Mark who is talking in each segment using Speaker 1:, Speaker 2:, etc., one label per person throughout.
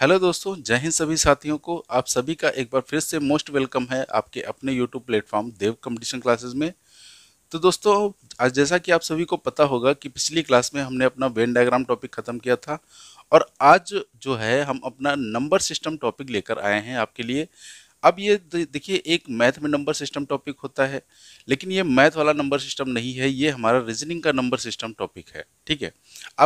Speaker 1: hello दोस्तों जय हिंद सभी साथियों को आप सभी का एक बार फिर से मोस्ट वेलकम है आपके अपने YouTube platform Dev competition classes में तो दोस्तों आज जैसा कि आप सभी को पता होगा कि पिछली क्लास में हमने अपना वेन डायग्राम टॉपिक ख़त्म किया था और आज जो है हम अपना नंबर सिस्टम टॉपिक लेकर आए हैं आपके लिए अब ये देखिए एक मैथ में नंबर सिस्टम टॉपिक होता है लेकिन ये मैथ वाला नंबर सिस्टम नहीं है ये हमारा रीजनिंग का नंबर सिस्टम टॉपिक है ठीक है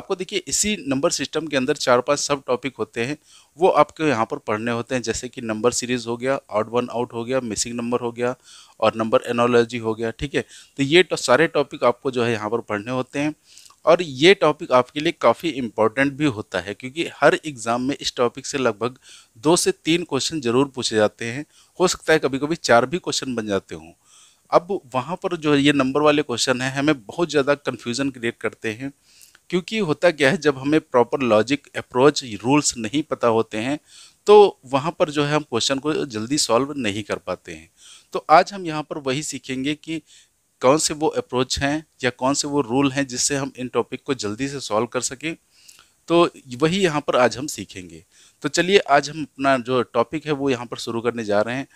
Speaker 1: आपको देखिए इसी नंबर सिस्टम के अंदर चार पांच सब टॉपिक होते हैं वो आपके यहाँ पर पढ़ने होते हैं जैसे कि नंबर सीरीज हो गया आउट वन आउट हो गया मिसिंग नंबर हो गया और नंबर एनोलॉजी हो गया ठीक है तो ये तो सारे टॉपिक आपको जो है यहाँ पर पढ़ने होते हैं और ये टॉपिक आपके लिए काफ़ी इम्पोर्टेंट भी होता है क्योंकि हर एग्ज़ाम में इस टॉपिक से लगभग दो से तीन क्वेश्चन ज़रूर पूछे जाते हैं हो सकता है कभी कभी चार भी क्वेश्चन बन जाते हों अब वहाँ पर जो ये नंबर वाले क्वेश्चन हैं हमें बहुत ज़्यादा कन्फ्यूज़न क्रिएट करते हैं क्योंकि होता क्या है जब हमें प्रॉपर लॉजिक अप्रोच रूल्स नहीं पता होते हैं तो वहाँ पर जो है हम क्वेश्चन को जल्दी सॉल्व नहीं कर पाते हैं तो आज हम यहाँ पर वही सीखेंगे कि कौन से वो अप्रोच हैं या कौन से वो रूल हैं जिससे हम इन टॉपिक को जल्दी से सॉल्व कर सकें तो वही यहाँ पर आज हम सीखेंगे तो चलिए आज हम अपना जो टॉपिक है वो यहाँ पर शुरू करने जा रहे हैं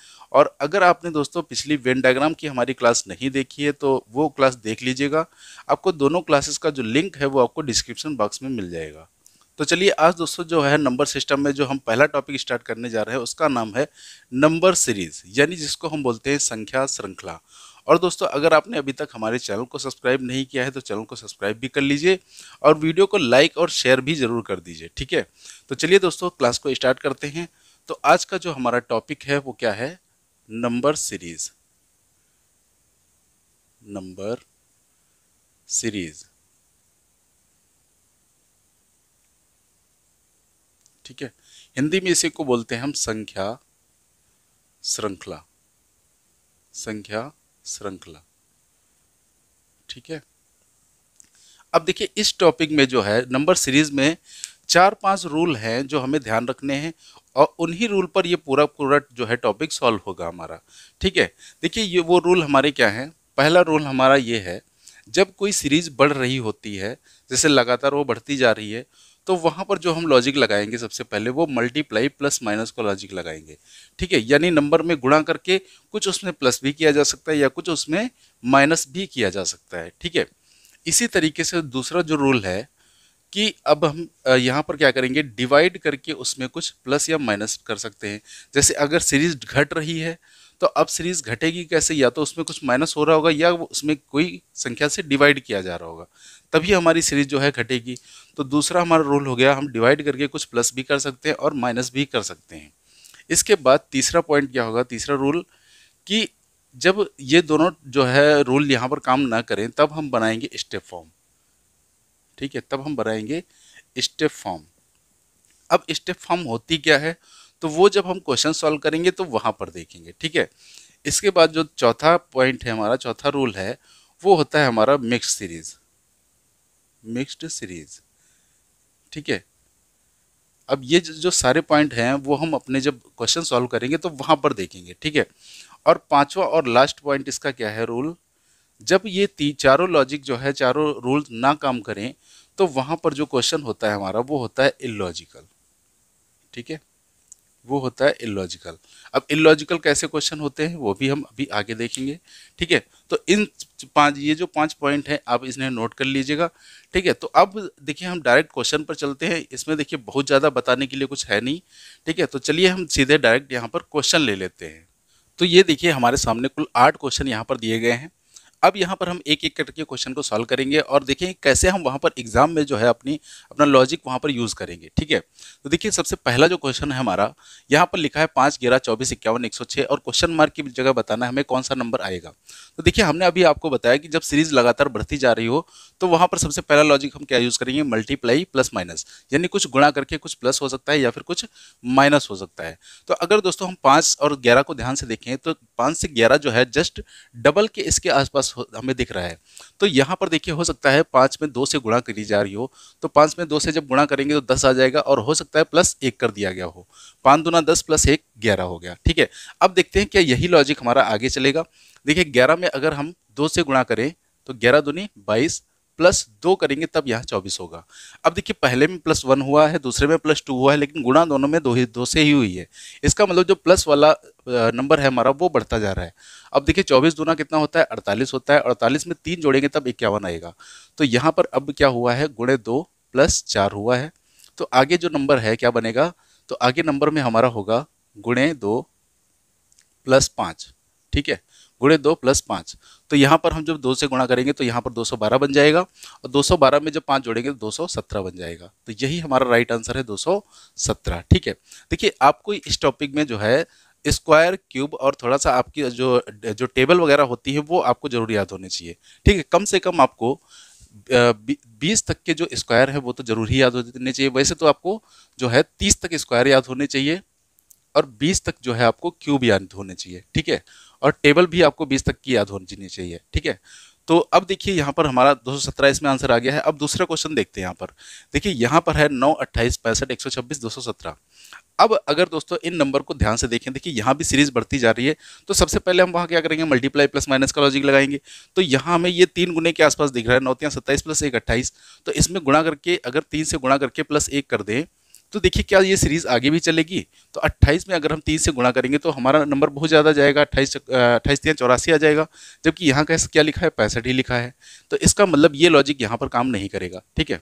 Speaker 1: और अगर आपने दोस्तों पिछली वेन डायग्राम की हमारी क्लास नहीं देखी है तो वो क्लास देख लीजिएगा आपको दोनों क्लासेस का जो लिंक है वो आपको डिस्क्रिप्शन बॉक्स में मिल जाएगा तो चलिए आज दोस्तों जो है नंबर सिस्टम में जो हम पहला टॉपिक स्टार्ट करने जा रहे हैं उसका नाम है नंबर सीरीज यानी जिसको हम बोलते हैं संख्या श्रृंखला और दोस्तों अगर आपने अभी तक हमारे चैनल को सब्सक्राइब नहीं किया है तो चैनल को सब्सक्राइब भी कर लीजिए और वीडियो को लाइक और शेयर भी ज़रूर कर दीजिए ठीक है तो चलिए दोस्तों क्लास को स्टार्ट करते हैं तो आज का जो हमारा टॉपिक है वो क्या है नंबर सीरीज नंबर सीरीज ठीक है हिंदी में इसी को बोलते हैं हम संख्या श्रृंखला संख्या श्रृंखला ठीक है अब देखिए इस टॉपिक में जो है नंबर सीरीज में चार पांच रूल हैं जो हमें ध्यान रखने हैं और उन्हीं रूल पर ये पूरा पूरा जो है टॉपिक सॉल्व होगा हमारा ठीक है देखिए ये वो रूल हमारे क्या हैं पहला रूल हमारा ये है जब कोई सीरीज बढ़ रही होती है जैसे लगातार वो बढ़ती जा रही है तो वहाँ पर जो हम लॉजिक लगाएंगे सबसे पहले वो मल्टीप्लाई प्लस माइनस का लॉजिक लगाएंगे ठीक है यानी नंबर में गुणा करके कुछ उसमें प्लस भी किया जा सकता है या कुछ उसमें माइनस भी किया जा सकता है ठीक है इसी तरीके से दूसरा जो रूल है कि अब हम यहाँ पर क्या करेंगे डिवाइड करके उसमें कुछ प्लस या माइनस कर सकते हैं जैसे अगर सीरीज घट रही है तो अब सीरीज घटेगी कैसे या तो उसमें कुछ माइनस हो रहा होगा या उसमें कोई संख्या से डिवाइड किया जा रहा होगा तभी हमारी सीरीज जो है घटेगी तो दूसरा हमारा रूल हो गया हम डिवाइड करके कुछ प्लस भी कर सकते हैं और माइनस भी कर सकते हैं इसके बाद तीसरा पॉइंट क्या होगा तीसरा रूल कि जब ये दोनों जो है रूल यहाँ पर काम ना करें तब हम बनाएंगे स्टेप फॉर्म ठीक है तब हम बनाएंगे स्टेप फॉर्म अब स्टेप फॉर्म होती क्या है तो वो जब हम क्वेश्चन सॉल्व करेंगे तो वहाँ पर देखेंगे ठीक है इसके बाद जो चौथा पॉइंट है हमारा चौथा रूल है वो होता है हमारा मिक्स सीरीज़ मिक्स्ड सीरीज ठीक है अब ये जो सारे पॉइंट हैं वो हम अपने जब क्वेश्चन सॉल्व करेंगे तो वहाँ पर देखेंगे ठीक है और पांचवा और लास्ट पॉइंट इसका क्या है रूल जब ये ती चारों लॉजिक जो है चारों रूल ना काम करें तो वहाँ पर जो क्वेश्चन होता है हमारा वो होता है इलॉजिकल ठीक है वो होता है इलॉजिकल अब इलॉजिकल कैसे क्वेश्चन होते हैं वो भी हम अभी आगे देखेंगे ठीक है तो इन पांच ये जो पांच पॉइंट हैं आप इसने नोट कर लीजिएगा ठीक है तो अब देखिए हम डायरेक्ट क्वेश्चन पर चलते हैं इसमें देखिए बहुत ज़्यादा बताने के लिए कुछ है नहीं ठीक है तो चलिए हम सीधे डायरेक्ट यहाँ पर क्वेश्चन ले लेते हैं तो ये देखिए हमारे सामने कुल आठ क्वेश्चन यहाँ पर दिए गए हैं अब यहाँ पर हम एक एक करके क्वेश्चन को सॉल्व करेंगे और देखें कैसे हम वहाँ पर एग्जाम में जो है अपनी अपना लॉजिक वहाँ पर यूज करेंगे ठीक है तो देखिए सबसे पहला जो क्वेश्चन है हमारा यहाँ पर लिखा है पाँच ग्यारह चौबीस इक्यावन एक सौ छः और क्वेश्चन मार्क की जगह बताना है हमें कौन सा नंबर आएगा तो देखिए हमने अभी आपको बताया कि जब सीरीज लगातार बढ़ती जा रही हो तो वहाँ पर सबसे पहला लॉजिक हम क्या यूज करेंगे मल्टीप्लाई प्लस माइनस यानी कुछ गुणा करके कुछ प्लस हो सकता है या फिर कुछ माइनस हो सकता है तो अगर दोस्तों हम पाँच और ग्यारह को ध्यान से देखें तो पाँच से ग्यारह जो है जस्ट डबल के इसके आसपास पास हमें दिख रहा है तो यहाँ पर देखिए हो सकता है पाँच में दो से गुणा करी जा रही हो तो पाँच में दो से जब गुणा करेंगे तो दस आ जाएगा और हो सकता है प्लस एक कर दिया गया हो पाँच दुना दस प्लस एक ग्यारह हो गया ठीक है अब देखते हैं क्या यही लॉजिक हमारा आगे चलेगा देखिए ग्यारह में अगर हम दो से गुणा करें तो ग्यारह दुनी बाईस प्लस दो करेंगे तब यह चौबीस होगा अब देखिए पहले में प्लस वन हुआ है दूसरे में प्लस टू हुआ है लेकिन गुणा दोनों में दो ही दो से ही हुई है इसका मतलब जो प्लस वाला नंबर है हमारा वो बढ़ता जा रहा है अब देखिए चौबीस दूना कितना होता है अड़तालीस होता है अड़तालीस में तीन जोड़ेंगे तब इक्यावन आएगा तो यहाँ पर अब क्या हुआ है गुणे दो प्लस चार हुआ है तो आगे जो नंबर है क्या बनेगा तो आगे नंबर में हमारा होगा गुणे दो प्लस पाँच ठीक है गुणे दो प्लस पाँच तो यहाँ पर हम जब दो से गुणा करेंगे तो यहाँ पर 212 बन जाएगा और 212 में जब पाँच जोड़ेंगे तो 217 बन जाएगा तो यही हमारा राइट आंसर है 217 ठीक है देखिए आपको इस टॉपिक में जो है स्क्वायर क्यूब और थोड़ा सा आपकी जो जो टेबल वगैरह होती है वो आपको जरूर याद होने चाहिए ठीक है कम से कम आपको बीस तक के जो स्क्वायर है वो तो जरूर ही याद होने चाहिए वैसे तो आपको जो है तीस तक स्क्वायर याद होने चाहिए और बीस तक जो है आपको क्यूब याद होने चाहिए ठीक है और टेबल भी आपको बीस तक की याद होनी चाहिए ठीक है तो अब देखिए यहाँ पर हमारा दो सौ इसमें आंसर आ गया है अब दूसरा क्वेश्चन देखते हैं यहाँ पर देखिए यहाँ पर है नौ अट्ठाईस पैंसठ एक सौ छब्बीस दो सौ सत्रह अब अगर दोस्तों इन नंबर को ध्यान से देखें देखिए यहाँ भी सीरीज बढ़ती जा रही है तो सबसे पहले हम वहाँ क्या करेंगे मल्टीप्लाई प्लस माइनस का लॉजिक लगाएंगे तो यहाँ हमें ये तीन गुने के आसपास दिख रहा है नौतियाँ सत्ताईस प्लस एक अट्ठाईस तो इसमें गुणा करके अगर तीन से गुणा करके प्लस एक कर दें तो देखिए क्या ये सीरीज़ आगे भी चलेगी तो 28 में अगर हम 30 से गुणा करेंगे तो हमारा नंबर बहुत ज़्यादा जाएगा अट्ठाईस अट्ठाईस तीन चौरासी आ जाएगा जबकि यहाँ का क्या लिखा है पैंसठ ही लिखा है तो इसका मतलब ये लॉजिक यहाँ पर काम नहीं करेगा ठीक है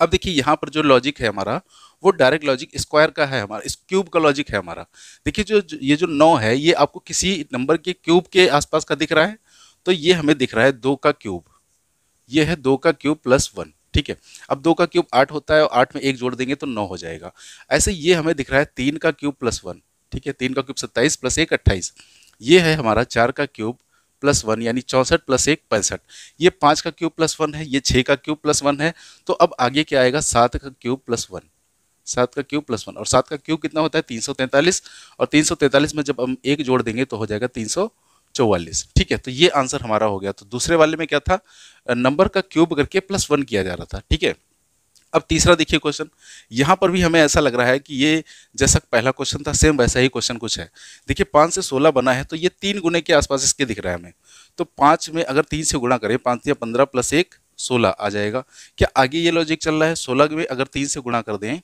Speaker 1: अब देखिए यहाँ पर जो लॉजिक है हमारा वो डायरेक्ट लॉजिक स्क्वायर का है हमारा इस क्यूब का लॉजिक है हमारा देखिए जो ये जो नौ है ये आपको किसी नंबर के क्यूब के आसपास का दिख रहा है तो ये हमें दिख रहा है दो का क्यूब ये है दो का क्यूब प्लस वन ठीक है अब दो का क्यूब आठ होता है और आठ में एक जोड़ देंगे तो नौ हो जाएगा ऐसे ये हमें दिख रहा है तीन का क्यूब प्लस वन ठीक है तीन का क्यूब सत्ताईस प्लस एक अट्ठाईस ये है हमारा चार का क्यूब प्लस वन यानी चौंसठ प्लस एक पैंसठ ये पाँच का क्यूब प्लस वन है ये छः का क्यूब प्लस वन है तो अब आगे क्या आएगा सात का क्यूब प्लस वन सात का क्यूब प्लस वन और सात का क्यूब कितना होता है तीन सौ तैंतालीस और तीन सौ तैंतालीस में जब हम एक जोड़ देंगे तो हो जाएगा तीन सौ चौवालीस ठीक है तो ये आंसर हमारा हो गया तो दूसरे वाले में क्या था नंबर का क्यूब करके प्लस वन किया जा रहा था ठीक है अब तीसरा देखिए क्वेश्चन यहाँ पर भी हमें ऐसा लग रहा है कि ये जैसा पहला क्वेश्चन था सेम वैसा ही क्वेश्चन कुछ है देखिए पाँच से सोलह बना है तो ये तीन गुने के आसपास इसके दिख रहा है हमें तो पाँच में अगर तीन से गुणा करें पाँच या पंद्रह प्लस एक सोलह आ जाएगा क्या आगे ये लॉजिक चल रहा है सोलह में अगर तीन से गुणा कर दें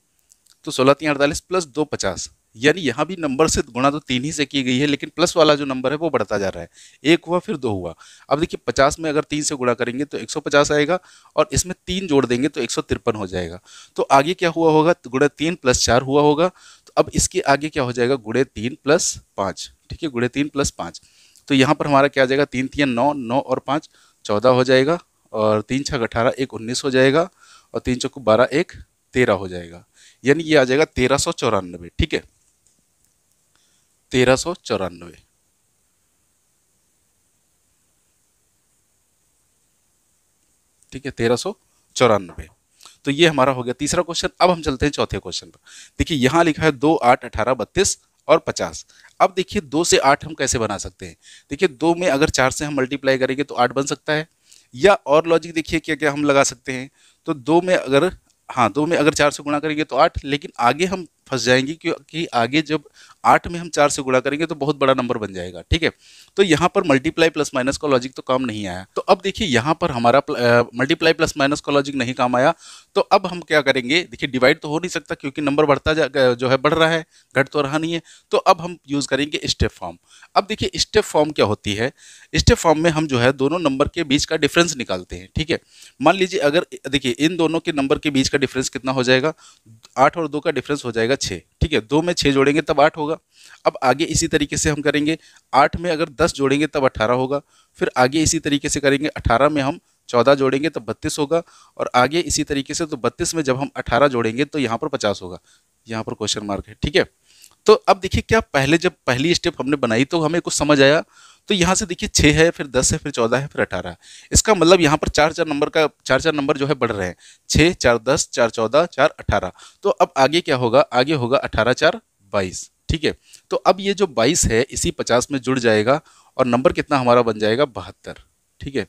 Speaker 1: तो सोलह तीन अड़तालीस प्लस दो पचास यानी यहाँ भी नंबर से गुणा तो तीन ही से की गई है लेकिन प्लस वाला जो नंबर है वो बढ़ता जा रहा है एक हुआ फिर दो हुआ अब देखिए पचास में अगर तीन से गुणा करेंगे तो एक सौ पचास आएगा और इसमें तीन जोड़ देंगे तो एक सौ तिरपन हो जाएगा तो आगे क्या हुआ होगा तो गुणा तीन प्लस चार हुआ होगा तो अब इसके आगे क्या हो जाएगा गुड़े तीन प्लस पाँच ठीक है गुड़े तीन प्लस पाँच तो यहाँ पर हमारा क्या आ जाएगा तीन तीन नौ नौ और पाँच चौदह हो जाएगा और तीन छः अठारह एक उन्नीस हो जाएगा और तीन चौक बारह एक तेरह हो जाएगा यानी ये आ जाएगा तेरह सौ चौरानबे ठीक है तेरह सौ चौरानवे ठीक है तेरह सौ चौरानवे तो ये हमारा हो गया तीसरा क्वेश्चन अब हम चलते हैं चौथे क्वेश्चन पर देखिए यहां लिखा है दो आठ अठारह बत्तीस और पचास अब देखिए दो से आठ हम कैसे बना सकते हैं देखिए दो में अगर चार से हम मल्टीप्लाई करेंगे तो आठ बन सकता है या और लॉजिक देखिए क्या क्या हम लगा सकते हैं तो दो में अगर हाँ दो में अगर चार से गुणा करेंगे तो आठ लेकिन आगे हम फंस जाएंगे क्योंकि आगे जब आठ में हम चार से गुणा करेंगे तो बहुत बड़ा नंबर बन जाएगा ठीक है तो यहाँ पर मल्टीप्लाई प्लस माइनस का लॉजिक तो काम नहीं आया तो अब देखिए यहाँ पर हमारा मल्टीप्लाई प्लस माइनस का लॉजिक नहीं काम आया तो अब हम क्या करेंगे देखिए डिवाइड तो हो नहीं सकता क्योंकि नंबर बढ़ता जो है बढ़ रहा है घट तो रहा नहीं है तो अब हम यूज़ करेंगे स्टेप फॉर्म अब देखिए स्टेप फॉर्म क्या होती है स्टेप फॉर्म में हम जो है दोनों नंबर के बीच का डिफरेंस निकालते हैं ठीक है मान लीजिए अगर देखिए इन दोनों के नंबर के बीच का डिफरेंस कितना हो जाएगा आठ और दो का डिफरेंस हो जाएगा जाएगा छः ठीक है दो में छः जोड़ेंगे तब आठ होगा अब आगे इसी तरीके से हम करेंगे आठ में अगर दस जोड़ेंगे तब अठारह होगा फिर आगे इसी तरीके से करेंगे अठारह में हम चौदह जोड़ेंगे तब बत्तीस होगा और आगे इसी तरीके से तो बत्तीस में जब हम अठारह जोड़ेंगे तो यहाँ पर पचास होगा यहाँ पर क्वेश्चन मार्क है ठीक है तो अब देखिए क्या पहले जब पहली स्टेप हमने बनाई तो हमें कुछ समझ आया तो यहाँ से देखिए छः है फिर दस है फिर चौदह है फिर अठारह इसका मतलब यहाँ पर चार चार नंबर का चार चार नंबर जो है बढ़ रहे हैं छः चार दस चार चौदह चार अठारह तो अब आगे क्या होगा आगे होगा अठारह चार बाईस ठीक है तो अब ये जो बाईस है इसी पचास में जुड़ जाएगा और नंबर कितना हमारा बन जाएगा बहत्तर ठीक है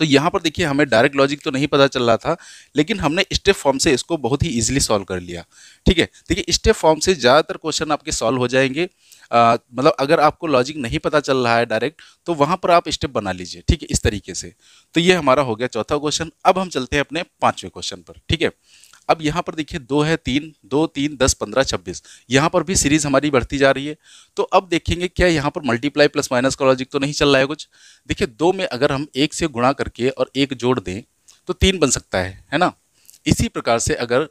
Speaker 1: तो यहाँ पर देखिए हमें डायरेक्ट लॉजिक तो नहीं पता चल रहा था लेकिन हमने स्टेप फॉर्म से इसको बहुत ही ईजिली सॉल्व कर लिया ठीक है देखिए स्टेप फॉर्म से ज़्यादातर क्वेश्चन आपके सॉल्व हो जाएंगे मतलब अगर आपको लॉजिक नहीं पता चल रहा है डायरेक्ट तो वहाँ पर आप स्टेप बना लीजिए ठीक है इस तरीके से तो ये हमारा हो गया चौथा क्वेश्चन अब हम चलते हैं अपने पाँचवें क्वेश्चन पर ठीक है अब यहाँ पर देखिए दो है तीन दो तीन दस पंद्रह छब्बीस यहाँ पर भी सीरीज हमारी बढ़ती जा रही है तो अब देखेंगे क्या यहाँ पर मल्टीप्लाई प्लस माइनस का लॉजिक तो नहीं चल रहा है कुछ देखिए दो में अगर हम एक से गुणा करके और एक जोड़ दें तो तीन बन सकता है है ना इसी प्रकार से अगर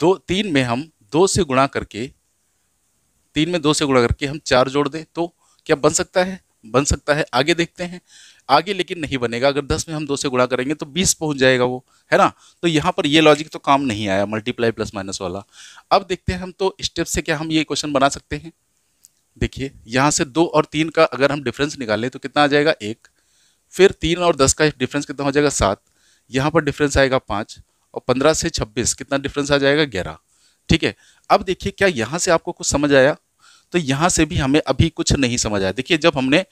Speaker 1: दो तीन में हम दो से गुणा करके तीन में दो से गुणा करके हम चार जोड़ दें तो क्या बन सकता है बन सकता है आगे देखते हैं आगे लेकिन नहीं बनेगा अगर दस में हम दो से गुणा करेंगे तो बीस पहुंच जाएगा वो है ना तो यहाँ पर ये लॉजिक तो काम नहीं आया मल्टीप्लाई प्लस माइनस वाला अब देखते हैं हम तो स्टेप से क्या हम ये क्वेश्चन बना सकते हैं देखिए यहाँ से दो और तीन का अगर हम डिफरेंस निकालें तो कितना आ जाएगा एक फिर तीन और दस का डिफरेंस कितना हो जाएगा सात यहाँ पर डिफरेंस आएगा पाँच और पंद्रह से छब्बीस कितना डिफरेंस आ जाएगा ग्यारह ठीक है अब देखिए क्या यहाँ से आपको कुछ समझ आया तो यहाँ से भी हमें अभी कुछ नहीं समझ आया देखिए जब हमने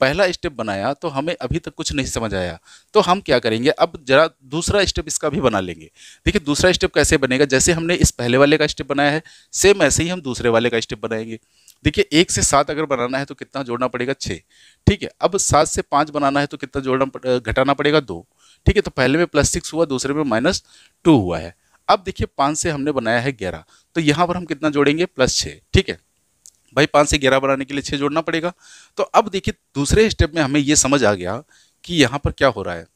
Speaker 1: पहला स्टेप बनाया तो हमें अभी तक कुछ नहीं समझ आया तो हम क्या करेंगे अब जरा दूसरा स्टेप इसका भी बना लेंगे देखिए दूसरा स्टेप कैसे बनेगा जैसे हमने इस पहले वाले का स्टेप बनाया है सेम ऐसे ही हम दूसरे वाले का स्टेप बनाएंगे देखिए एक से सात अगर बनाना है तो कितना जोड़ना पड़ेगा छः ठीक है अब सात से पाँच बनाना है तो कितना जोड़ना घटाना पड़ेगा दो ठीक है तो पहले में प्लस सिक्स हुआ दूसरे में माइनस टू हुआ है अब देखिए पाँच से हमने बनाया है ग्यारह तो यहाँ पर हम कितना जोड़ेंगे प्लस छः ठीक है भाई पाँच से ग्यारह बनाने के लिए छः जोड़ना पड़ेगा तो अब देखिए दूसरे स्टेप में हमें ये समझ आ गया कि यहाँ पर क्या हो रहा है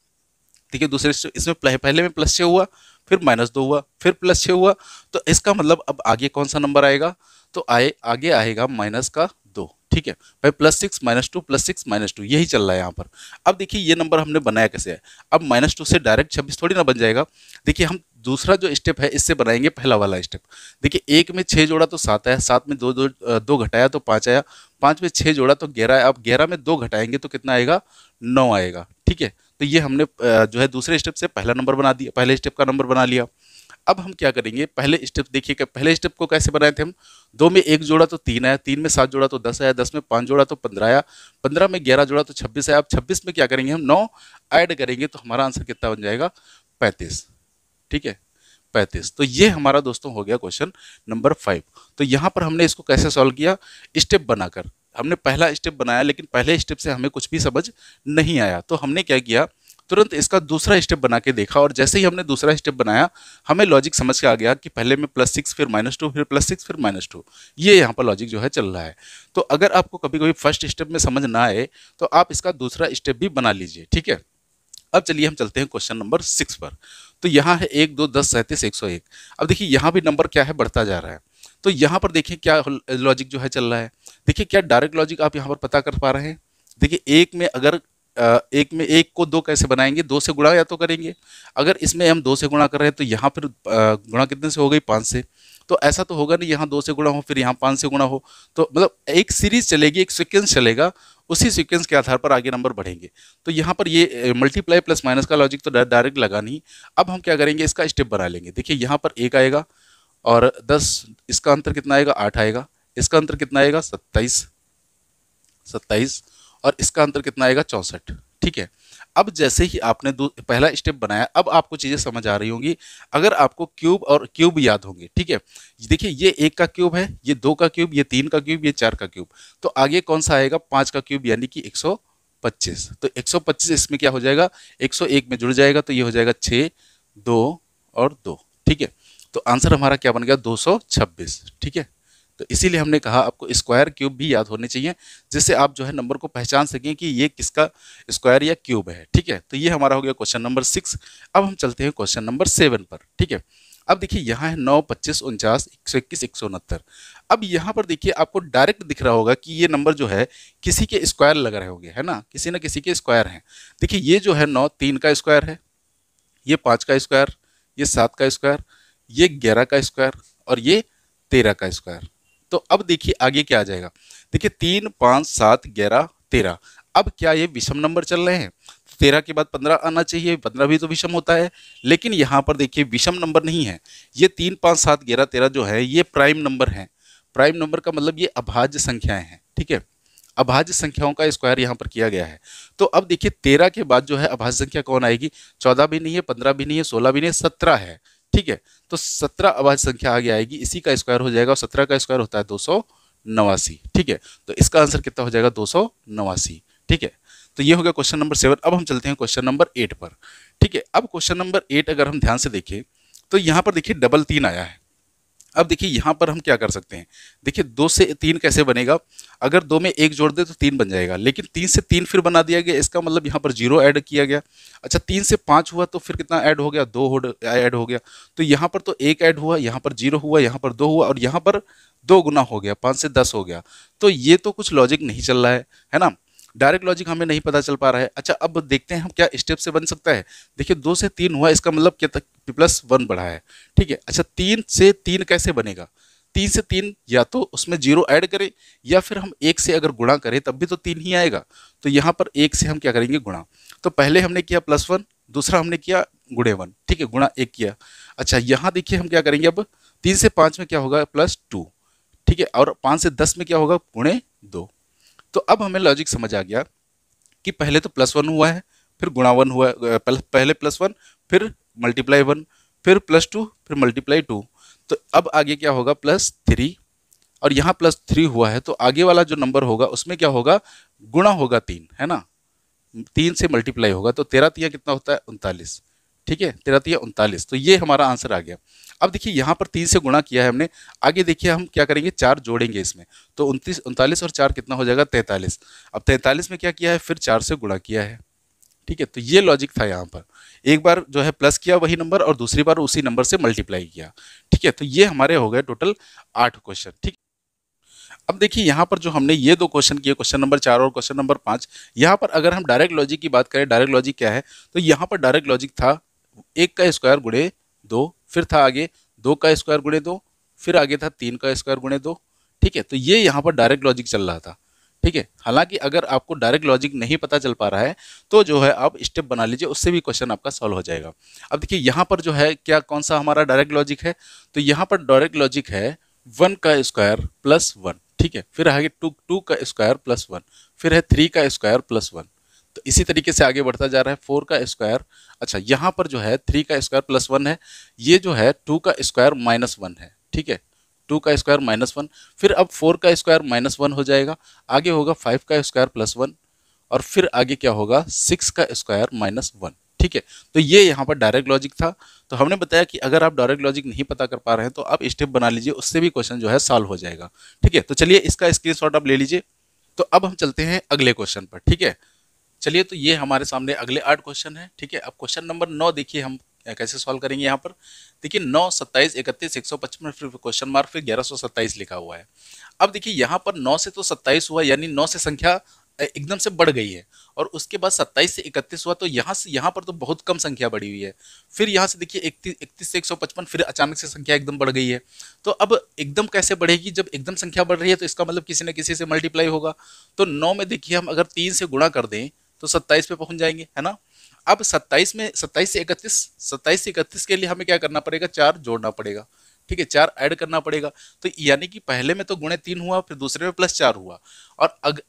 Speaker 1: ठीक है दूसरे इसमें पहले में प्लस छः हुआ फिर माइनस दो हुआ फिर प्लस छः हुआ तो इसका मतलब अब आगे कौन सा नंबर आएगा तो आए आगे आएगा माइनस का दो ठीक है भाई plus six minus two plus six minus two यही चल रहा है यहाँ पर अब देखिए ये नंबर हमने बनाया कैसे है अब माइनस टू से डायरेक्ट छब्बीस थोड़ी ना बन जाएगा देखिए हम दूसरा जो स्टेप है इससे बनाएंगे पहला वाला स्टेप देखिए एक में छः जोड़ा तो सात आया सात में दो दो दो घटाया तो पाँच आया पाँच में छः जोड़ा तो ग्यारह आया अब ग्यारह में दो घटाएंगे तो कितना आएगा नौ आएगा ठीक है तो ये हमने जो है दूसरे स्टेप से पहला नंबर बना दिया पहले स्टेप का नंबर बना लिया अब हम क्या करेंगे पहले स्टेप देखिए पहले स्टेप को कैसे बनाए थे हम दो में एक जोड़ा तो तीन आया तीन में सात जोड़ा तो दस आया दस में पाँच जोड़ा तो पंद्रह आया पंद्रह में ग्यारह जोड़ा तो छब्बीस आया अब छब्बीस में क्या करेंगे हम नौ ऐड करेंगे तो हमारा आंसर कितना बन जाएगा पैंतीस ठीक है पैंतीस तो ये हमारा दोस्तों हो गया क्वेश्चन नंबर फाइव तो यहाँ पर हमने इसको कैसे सॉल्व किया स्टेप बनाकर हमने पहला स्टेप बनाया लेकिन पहले स्टेप से हमें कुछ भी समझ नहीं आया तो हमने क्या किया तुरंत इसका दूसरा स्टेप बना के देखा और जैसे ही हमने दूसरा स्टेप बनाया हमें लॉजिक समझ के आ गया कि पहले में प्लस सिक्स फिर माइनस टू फिर प्लस सिक्स फिर माइनस टू ये यहाँ पर लॉजिक जो है चल रहा है तो अगर आपको कभी कभी फर्स्ट स्टेप में समझ ना आए तो आप इसका दूसरा स्टेप भी बना लीजिए ठीक है अब चलिए हम चलते हैं क्वेश्चन नंबर सिक्स पर तो यहाँ है एक दो दस सैंतीस एक सौ एक अब देखिए यहाँ भी नंबर क्या है बढ़ता जा रहा है तो यहाँ पर देखिए क्या लॉजिक जो है चल रहा है देखिए क्या डायरेक्ट लॉजिक आप यहाँ पर पता कर पा रहे हैं देखिए एक में अगर एक में एक को दो कैसे बनाएंगे दो से गुणा या तो करेंगे अगर इसमें हम दो से गुणा कर रहे हैं तो यहाँ पर गुणा कितने से हो गई पाँच से तो ऐसा तो होगा नहीं यहाँ दो से गुणा हो फिर यहाँ पाँच से गुणा हो तो मतलब एक सीरीज चलेगी एक सिक्वेंस चलेगा उसी सीक्वेंस के आधार पर आगे नंबर बढ़ेंगे तो यहाँ पर ये मल्टीप्लाई प्लस माइनस का लॉजिक तो डायरेक्ट लगा नहीं अब हम क्या करेंगे इसका स्टेप बना लेंगे देखिए यहाँ पर एक आएगा और दस इसका अंतर कितना आएगा आठ आएगा इसका अंतर कितना आएगा सत्ताईस सत्ताईस और इसका अंतर कितना आएगा चौंसठ ठीक है अब जैसे ही आपने पहला स्टेप बनाया अब आपको चीज़ें समझ आ रही होंगी अगर आपको क्यूब और क्यूब याद होंगे ठीक है देखिए ये एक का क्यूब है ये दो का क्यूब ये तीन का क्यूब ये चार का क्यूब तो आगे कौन सा आएगा पाँच का क्यूब यानी कि एक पच्चीस तो एक इसमें क्या हो जाएगा एक में जुड़ जाएगा तो ये हो जाएगा छः दो और दो ठीक है तो आंसर हमारा क्या बन गया दो ठीक है तो इसीलिए हमने कहा आपको स्क्वायर क्यूब भी याद होने चाहिए जिससे आप जो है नंबर को पहचान सकें कि ये किसका स्क्वायर या क्यूब है ठीक है तो ये हमारा हो गया क्वेश्चन नंबर सिक्स अब हम चलते हैं क्वेश्चन नंबर सेवन पर ठीक है अब देखिए यहाँ है नौ पच्चीस उनचास एक सौ इक्कीस एक सौ उनहत्तर अब यहाँ पर देखिए आपको डायरेक्ट दिख रहा होगा कि ये नंबर जो है किसी के स्क्वायर लग रहे होंगे है ना किसी ना किसी के स्क्वायर हैं देखिए ये जो है नौ तीन का स्क्वायर है ये पाँच का स्क्वायर ये सात का स्क्वायर ये ग्यारह का स्क्वायर और ये तेरह का स्क्वायर तो अब देखिए आगे क्या आ जाएगा देखिए तीन पाँच सात ग्यारह तेरह अब क्या ये विषम नंबर चल रहे हैं तेरह के बाद पंद्रह आना चाहिए पंद्रह भी तो विषम होता है लेकिन यहाँ पर देखिए विषम नंबर नहीं है ये तीन पाँच सात ग्यारह तेरह जो है ये प्राइम नंबर हैं प्राइम नंबर का मतलब ये अभाज्य संख्याएं हैं ठीक है अभाज्य संख्याओं का स्क्वायर यहाँ पर किया गया है तो अब देखिए तेरह के बाद जो है अभाज्य संख्या कौन आएगी चौदह भी नहीं है पंद्रह भी नहीं है सोलह भी नहीं है सत्रह है ठीक है तो सत्रह अभाज्य संख्या आगे आएगी इसी का स्क्वायर हो जाएगा और सत्रह का स्क्वायर होता है दो सौ नवासी ठीक है तो इसका आंसर कितना हो जाएगा दो सौ नवासी ठीक है तो ये हो गया क्वेश्चन नंबर सेवन अब हम चलते हैं क्वेश्चन नंबर एट पर ठीक है अब क्वेश्चन नंबर एट अगर हम ध्यान से देखें तो यहाँ पर देखिए डबल तीन आया है अब देखिए यहाँ पर हम क्या कर सकते हैं देखिए दो से तीन कैसे बनेगा अगर दो में एक जोड़ दे तो तीन बन जाएगा लेकिन तीन से तीन फिर बना दिया गया इसका मतलब यहाँ पर जीरो ऐड किया गया अच्छा तीन से पाँच हुआ तो फिर कितना ऐड हो गया दो ऐड हो गया तो यहाँ पर तो एक ऐड हुआ यहाँ पर जीरो हुआ यहाँ पर दो हुआ और यहाँ पर दो गुना हो गया पाँच से दस हो गया तो ये तो कुछ लॉजिक नहीं चल रहा है है ना डायरेक्ट लॉजिक हमें नहीं पता चल पा रहा है अच्छा अब देखते हैं हम क्या स्टेप से बन सकता है देखिए दो से तीन हुआ इसका मतलब क्या तक प्लस वन बढ़ा है ठीक है अच्छा तीन से तीन कैसे बनेगा तीन से तीन या तो उसमें जीरो ऐड करें या फिर हम एक से अगर गुणा करें तब भी तो तीन ही आएगा तो यहाँ पर एक से हम क्या करेंगे गुणा तो पहले हमने किया प्लस वन दूसरा हमने किया गुणे वन ठीक है गुणा एक किया अच्छा यहाँ देखिए हम क्या करेंगे अब तीन से पाँच में क्या होगा प्लस टू ठीक है और पाँच से दस में क्या होगा गुणे दो तो अब हमें लॉजिक समझ आ गया कि पहले तो प्लस वन हुआ है फिर गुणा वन हुआ पहले प्लस वन फिर मल्टीप्लाई वन फिर प्लस टू फिर मल्टीप्लाई टू तो अब आगे क्या होगा प्लस थ्री और यहाँ प्लस थ्री हुआ है तो आगे वाला जो नंबर होगा उसमें क्या होगा गुणा होगा तीन है ना तीन से मल्टीप्लाई होगा तो तेरह तिया कितना होता है उनतालीस ठीक है तेरह तिया उनतालीस तो ये हमारा आंसर आ गया अब देखिए यहाँ पर तीन से गुणा किया है हमने आगे देखिए हम क्या करेंगे चार जोड़ेंगे इसमें तो उनतीस उनतालीस और चार कितना हो जाएगा तैंतालीस अब तैंतालीस में क्या किया है फिर चार से गुणा किया है ठीक है तो ये लॉजिक था यहाँ पर एक बार जो है प्लस किया वही नंबर और दूसरी बार उसी नंबर से मल्टीप्लाई किया ठीक है तो ये हमारे हो गए टोटल आठ क्वेश्चन ठीक अब देखिए यहाँ पर जो हमने ये दो क्वेश्चन किए क्वेश्चन नंबर चार और क्वेश्चन नंबर पाँच यहाँ पर अगर हम डायरेक्ट लॉजिक की बात करें डायरेक्ट लॉजिक क्या है तो यहाँ पर डायरेक्ट लॉजिक था एक का स्क्वायर गुड़े दो फिर था आगे दो का स्क्वायर गुणे दो फिर आगे था तीन का स्क्वायर गुणे दो ठीक है तो ये यहाँ पर डायरेक्ट लॉजिक चल रहा था ठीक है हालांकि अगर आपको डायरेक्ट लॉजिक नहीं पता चल पा रहा है तो जो है आप स्टेप बना लीजिए उससे भी क्वेश्चन आपका सॉल्व हो जाएगा अब देखिए यहाँ पर जो है क्या कौन सा हमारा डायरेक्ट लॉजिक है तो यहाँ पर डायरेक्ट लॉजिक है वन का स्क्वायर प्लस वन ठीक है फिर आगे टू टू का स्क्वायर प्लस वन फिर है थ्री का स्क्वायर प्लस वन तो इसी तरीके से आगे बढ़ता जा रहा है फोर का स्क्वायर अच्छा यहाँ पर जो है थ्री का स्क्वायर प्लस वन है ये जो है टू का स्क्वायर माइनस वन है ठीक है टू का स्क्वायर माइनस वन फिर अब फोर का स्क्वायर माइनस वन हो जाएगा आगे होगा फाइव का स्क्वायर प्लस वन और फिर आगे क्या होगा सिक्स का स्क्वायर माइनस वन ठीक है तो ये यहाँ पर डायरेक्ट लॉजिक था तो हमने बताया कि अगर आप डायरेक्ट लॉजिक नहीं पता कर पा रहे हैं तो आप स्टेप बना लीजिए उससे भी क्वेश्चन जो है सॉल्व हो जाएगा ठीक है तो चलिए इसका स्क्रीनशॉट आप ले लीजिए तो अब हम चलते हैं अगले क्वेश्चन पर ठीक है चलिए तो ये हमारे सामने अगले आठ क्वेश्चन है ठीक है अब क्वेश्चन नंबर नौ देखिए हम कैसे सॉल्व करेंगे यहाँ पर देखिए नौ सत्ताईस इकतीस एक सौ पचपन फिर क्वेश्चन मार्क फिर ग्यारह सौ सत्ताईस लिखा हुआ है अब देखिए यहाँ पर नौ से तो सत्ताईस हुआ यानी नौ से संख्या एकदम से बढ़ गई है और उसके बाद सत्ताईस से इकतीस हुआ तो यहाँ से यहाँ पर तो बहुत कम संख्या बढ़ी हुई है फिर यहाँ से देखिए इकतीस 31 से पचपन फिर अचानक से संख्या एकदम बढ़ गई है तो अब एकदम कैसे बढ़ेगी जब एकदम संख्या बढ़ रही है तो इसका मतलब किसी न किसी से मल्टीप्लाई होगा तो नौ में देखिए हम अगर तीन से गुणा कर दें तो सत्ताईस पे पहुंच जाएंगे है ना अब सत्ताईस में सत्ताईस से इकतीस सत्ताईस से इकतीस के लिए हमें क्या करना पड़ेगा चार जोड़ना पड़ेगा ठीक है चार ऐड करना पड़ेगा तो यानी कि पहले में तो गुणे तीन हुआ फिर दूसरे में प्लस चार हुआ और अग,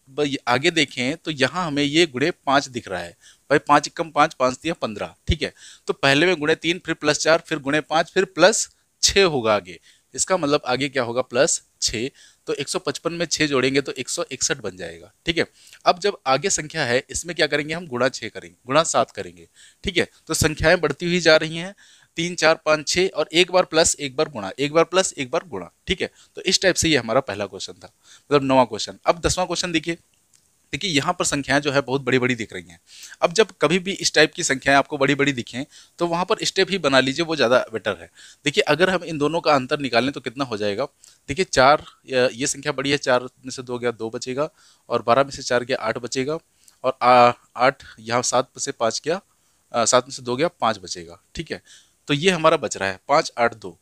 Speaker 1: आगे देखें तो यहाँ हमें ये गुणे पाँच दिख रहा है भाई पाँच कम पाँच पाँच दिया पंद्रह ठीक है तो पहले में गुणे तीन फिर प्लस चार फिर गुणे पाँच फिर प्लस छः होगा आगे इसका मतलब आगे क्या होगा प्लस छः तो 155 में 6 जोड़ेंगे तो 161 बन जाएगा ठीक है अब जब आगे संख्या है इसमें क्या करेंगे हम गुणा छः करेंगे गुणा सात करेंगे ठीक है तो संख्याएं बढ़ती हुई जा रही हैं तीन चार पाँच छः और एक बार प्लस एक बार गुणा एक बार प्लस एक बार गुणा ठीक है तो इस टाइप से ये हमारा पहला क्वेश्चन था मतलब नवा क्वेश्चन अब दसवां क्वेश्चन देखिए देखिए यहाँ पर संख्याएं जो है बहुत बड़ी बड़ी दिख रही हैं अब जब कभी भी इस टाइप की संख्याएं आपको बड़ी बड़ी दिखें तो वहाँ पर स्टेप ही बना लीजिए वो ज़्यादा बेटर है देखिए अगर हम इन दोनों का अंतर निकालें तो कितना हो जाएगा देखिए चार ये संख्या बड़ी है चार में से दो गया दो बचेगा और बारह में से चार गया आठ बचेगा और आठ यहाँ सात में से पाँच गया सात में से दो गया पाँच बचेगा ठीक है तो ये हमारा बच रहा है पाँच आठ दो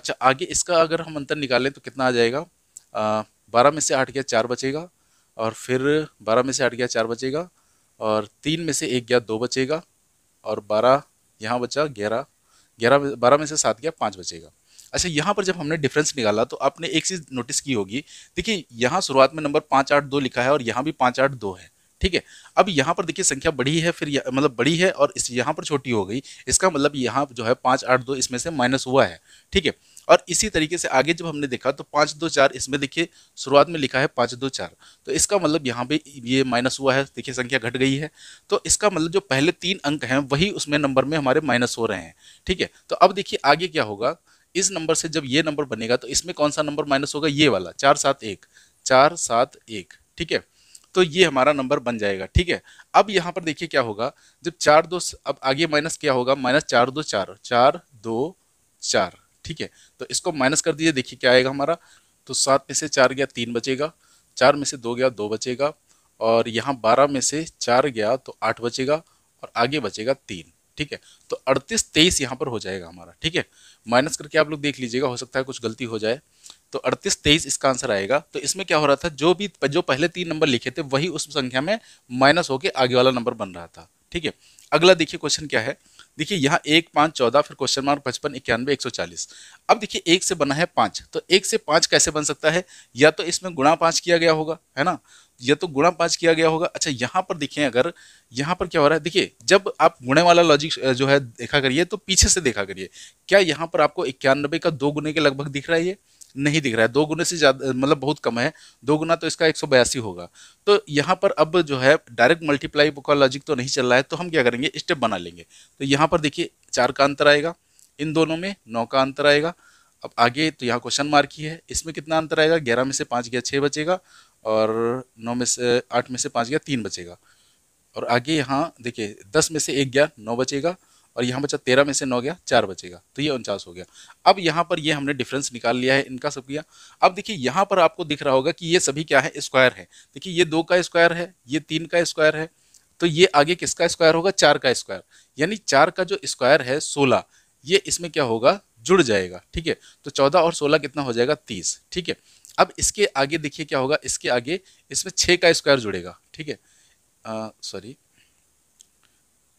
Speaker 1: अच्छा आगे इसका अगर हम अंतर निकालें तो कितना आ जाएगा बारह में से आठ गया चार बचेगा और फिर बारह में से आठ गया चार बचेगा और तीन में से एक गया दो बचेगा और बारह यहाँ बचा ग्यारह ग्यारह बारह में से सात गया पाँच बचेगा अच्छा यहाँ पर जब हमने डिफरेंस निकाला तो आपने एक चीज़ नोटिस की होगी देखिए यहाँ शुरुआत में नंबर पाँच आठ दो लिखा है और यहाँ भी पाँच आठ दो है ठीक है अब यहाँ पर देखिए संख्या बड़ी है फिर मतलब बड़ी है और इस यहाँ पर छोटी हो गई इसका मतलब यहाँ जो है पाँच आठ दो इसमें से माइनस हुआ है ठीक है और इसी तरीके से आगे जब हमने देखा तो पाँच दो चार इसमें देखिए शुरुआत में लिखा है पाँच दो चार तो इसका मतलब यहाँ पे ये माइनस हुआ है देखिए संख्या घट गई है तो इसका मतलब जो पहले तीन अंक हैं वही उसमें नंबर में हमारे माइनस हो रहे हैं ठीक है तो अब देखिए आगे क्या होगा इस नंबर से जब ये नंबर बनेगा तो इसमें कौन सा नंबर माइनस होगा ये वाला चार सात एक चार सात एक ठीक है तो ये हमारा नंबर बन जाएगा ठीक है अब यहाँ पर देखिए क्या होगा जब चार दो अब आगे माइनस क्या होगा माइनस चार दो चार चार दो चार ठीक है तो इसको माइनस कर दीजिए देखिए क्या आएगा हमारा तो सात में से चार गया तीन बचेगा चार में से दो गया दो बचेगा और यहाँ बारह में से चार गया तो आठ बचेगा और आगे बचेगा तीन ठीक है तो अड़तीस तेईस यहाँ पर हो जाएगा हमारा ठीक है माइनस करके आप लोग देख लीजिएगा हो सकता है कुछ गलती हो जाए तो अड़तीस तेईस इसका आंसर आएगा तो इसमें क्या हो रहा था जो भी जो पहले तीन नंबर लिखे थे वही उस संख्या में माइनस होकर आगे वाला नंबर बन रहा था ठीक है अगला देखिए क्वेश्चन क्या है देखिए यहाँ एक पाँच चौदह फिर क्वेश्चन मार्क पचपन इक्यानवे एक सौ चालीस अब देखिए एक से बना है पाँच तो एक से पाँच कैसे बन सकता है या तो इसमें गुणा पाँच किया गया होगा है ना यह तो गुणा पाँच किया गया होगा अच्छा यहाँ पर देखें अगर यहाँ पर क्या हो रहा है देखिए जब आप गुणे वाला लॉजिक जो है देखा करिए तो पीछे से देखा करिए क्या यहाँ पर आपको इक्यानबे का दो गुने के लगभग दिख रहा है ये नहीं दिख रहा है दो गुने से ज़्यादा मतलब बहुत कम है दो गुना तो इसका एक होगा तो यहाँ पर अब जो है डायरेक्ट मल्टीप्लाई का लॉजिक तो नहीं चल रहा है तो हम क्या करेंगे स्टेप बना लेंगे तो यहाँ पर देखिए चार का अंतर आएगा इन दोनों में नौ का अंतर आएगा अब आगे तो यहाँ क्वेश्चन मार्क ही है इसमें कितना अंतर आएगा ग्यारह में से पाँच गया छः बचेगा और नौ में से आठ में से पाँच गया तीन बचेगा और आगे यहाँ देखिए दस में से एक गया नौ बचेगा और यहाँ बचा तेरह में से नौ गया चार बचेगा तो ये उनचास हो गया अब यहाँ पर ये हमने डिफरेंस निकाल लिया है इनका सब किया अब देखिए यहाँ पर आपको दिख रहा होगा कि ये सभी क्या है स्क्वायर है देखिए ये दो का स्क्वायर है ये तीन का स्क्वायर है तो ये आगे किसका स्क्वायर होगा चार का स्क्वायर यानी चार का जो स्क्वायर है सोलह ये इसमें क्या होगा जुड़ जाएगा ठीक है तो चौदह और सोलह कितना हो जाएगा तीस ठीक है अब इसके आगे देखिए क्या होगा इसके आगे इसमें छः का स्क्वायर जुड़ेगा ठीक है सॉरी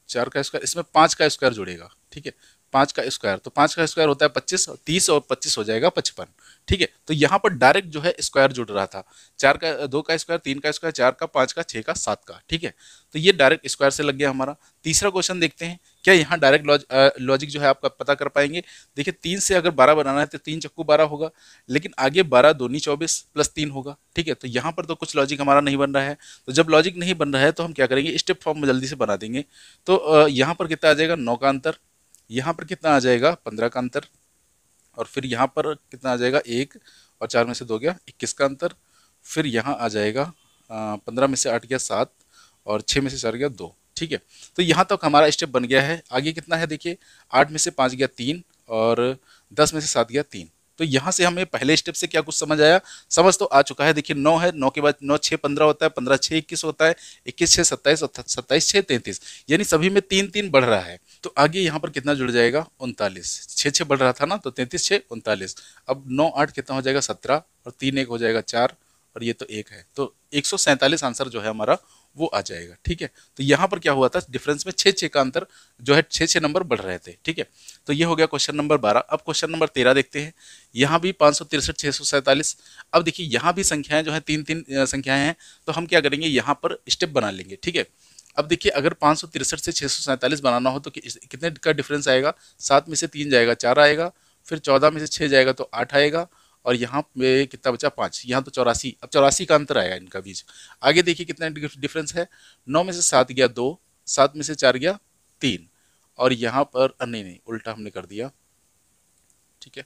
Speaker 1: चार का स्क्वायर इसमें पाँच का स्क्वायर जुड़ेगा ठीक है पाँच का स्क्वायर तो पाँच का स्क्वायर होता है पच्चीस तीस और पच्चीस हो जाएगा पचपन ठीक है तो यहाँ पर डायरेक्ट जो है स्क्वायर जुड़ रहा था चार का दो का स्क्वायर तीन का स्क्वायर चार का पाँच का छः का सात का ठीक है तो ये डायरेक्ट स्क्वायर से लग गया हमारा तीसरा क्वेश्चन देखते हैं क्या यहाँ डायरेक्ट लॉजिक जो है आपका पता कर पाएंगे देखिए तीन से अगर बारह बनाना है तो तीन चक्कू बारह होगा लेकिन आगे बारह दोनी चौबीस प्लस तीन होगा ठीक है तो यहाँ पर तो कुछ लॉजिक हमारा नहीं बन रहा है तो जब लॉजिक नहीं बन रहा है तो हम क्या करेंगे स्टेप फॉर्म में जल्दी से बना देंगे तो यहाँ पर कितना आ जाएगा नौ का अंतर यहाँ पर कितना आ जाएगा पंद्रह का अंतर और फिर यहाँ पर कितना आ जाएगा एक और चार में से दो गया इक्कीस का अंतर फिर यहाँ आ जाएगा पंद्रह में से आठ गया सात और छः में से चार गया दो ठीक है तो यहाँ तक तो हमारा स्टेप बन गया है आगे कितना है देखिए आठ में से पाँच गया तीन और दस में से सात गया तीन तो यहाँ से हमें पहले स्टेप से क्या कुछ समझ आया समझ तो आ चुका है देखिए नौ है नौ के बाद नौ छः पंद्रह होता है पंद्रह छः इक्कीस होता है इक्कीस छः सत्ताईस सत्ताईस छः तैंतीस यानी सभी में तीन तीन बढ़ रहा है तो आगे यहाँ पर कितना जुड़ जाएगा उनतालीस छः छः बढ़ रहा था ना तो तैंतीस छः उनतालीस अब नौ आठ कितना हो जाएगा सत्रह और तीन एक हो जाएगा चार और ये तो एक है तो एक आंसर जो है हमारा वो आ जाएगा ठीक है तो यहाँ पर क्या हुआ था डिफरेंस में छः छः का अंतर जो है छः छः नंबर बढ़ रहे थे ठीक है तो ये हो गया क्वेश्चन नंबर बारह अब क्वेश्चन नंबर तेरह देखते हैं यहाँ भी पाँच सौ तिरसठ छः सौ सैंतालीस अब देखिए यहाँ भी संख्याएं जो है तीन तीन संख्याएं हैं तो हम क्या करेंगे यहाँ पर स्टेप बना लेंगे ठीक है अब देखिए अगर पाँच सौ तिरसठ से छः सौ सैंतालीस बनाना हो तो कितने का डिफरेंस आएगा सात में से तीन जाएगा चार आएगा फिर चौदह में से छः जाएगा तो आठ आएगा और यहाँ पे कितना बचा पाँच यहाँ तो चौरासी अब चौरासी का अंतर आया इनका बीच आगे देखिए कितना डिफरेंस है नौ में से सात गया दो सात में से चार गया तीन और यहाँ पर नहीं नहीं उल्टा हमने कर दिया ठीक है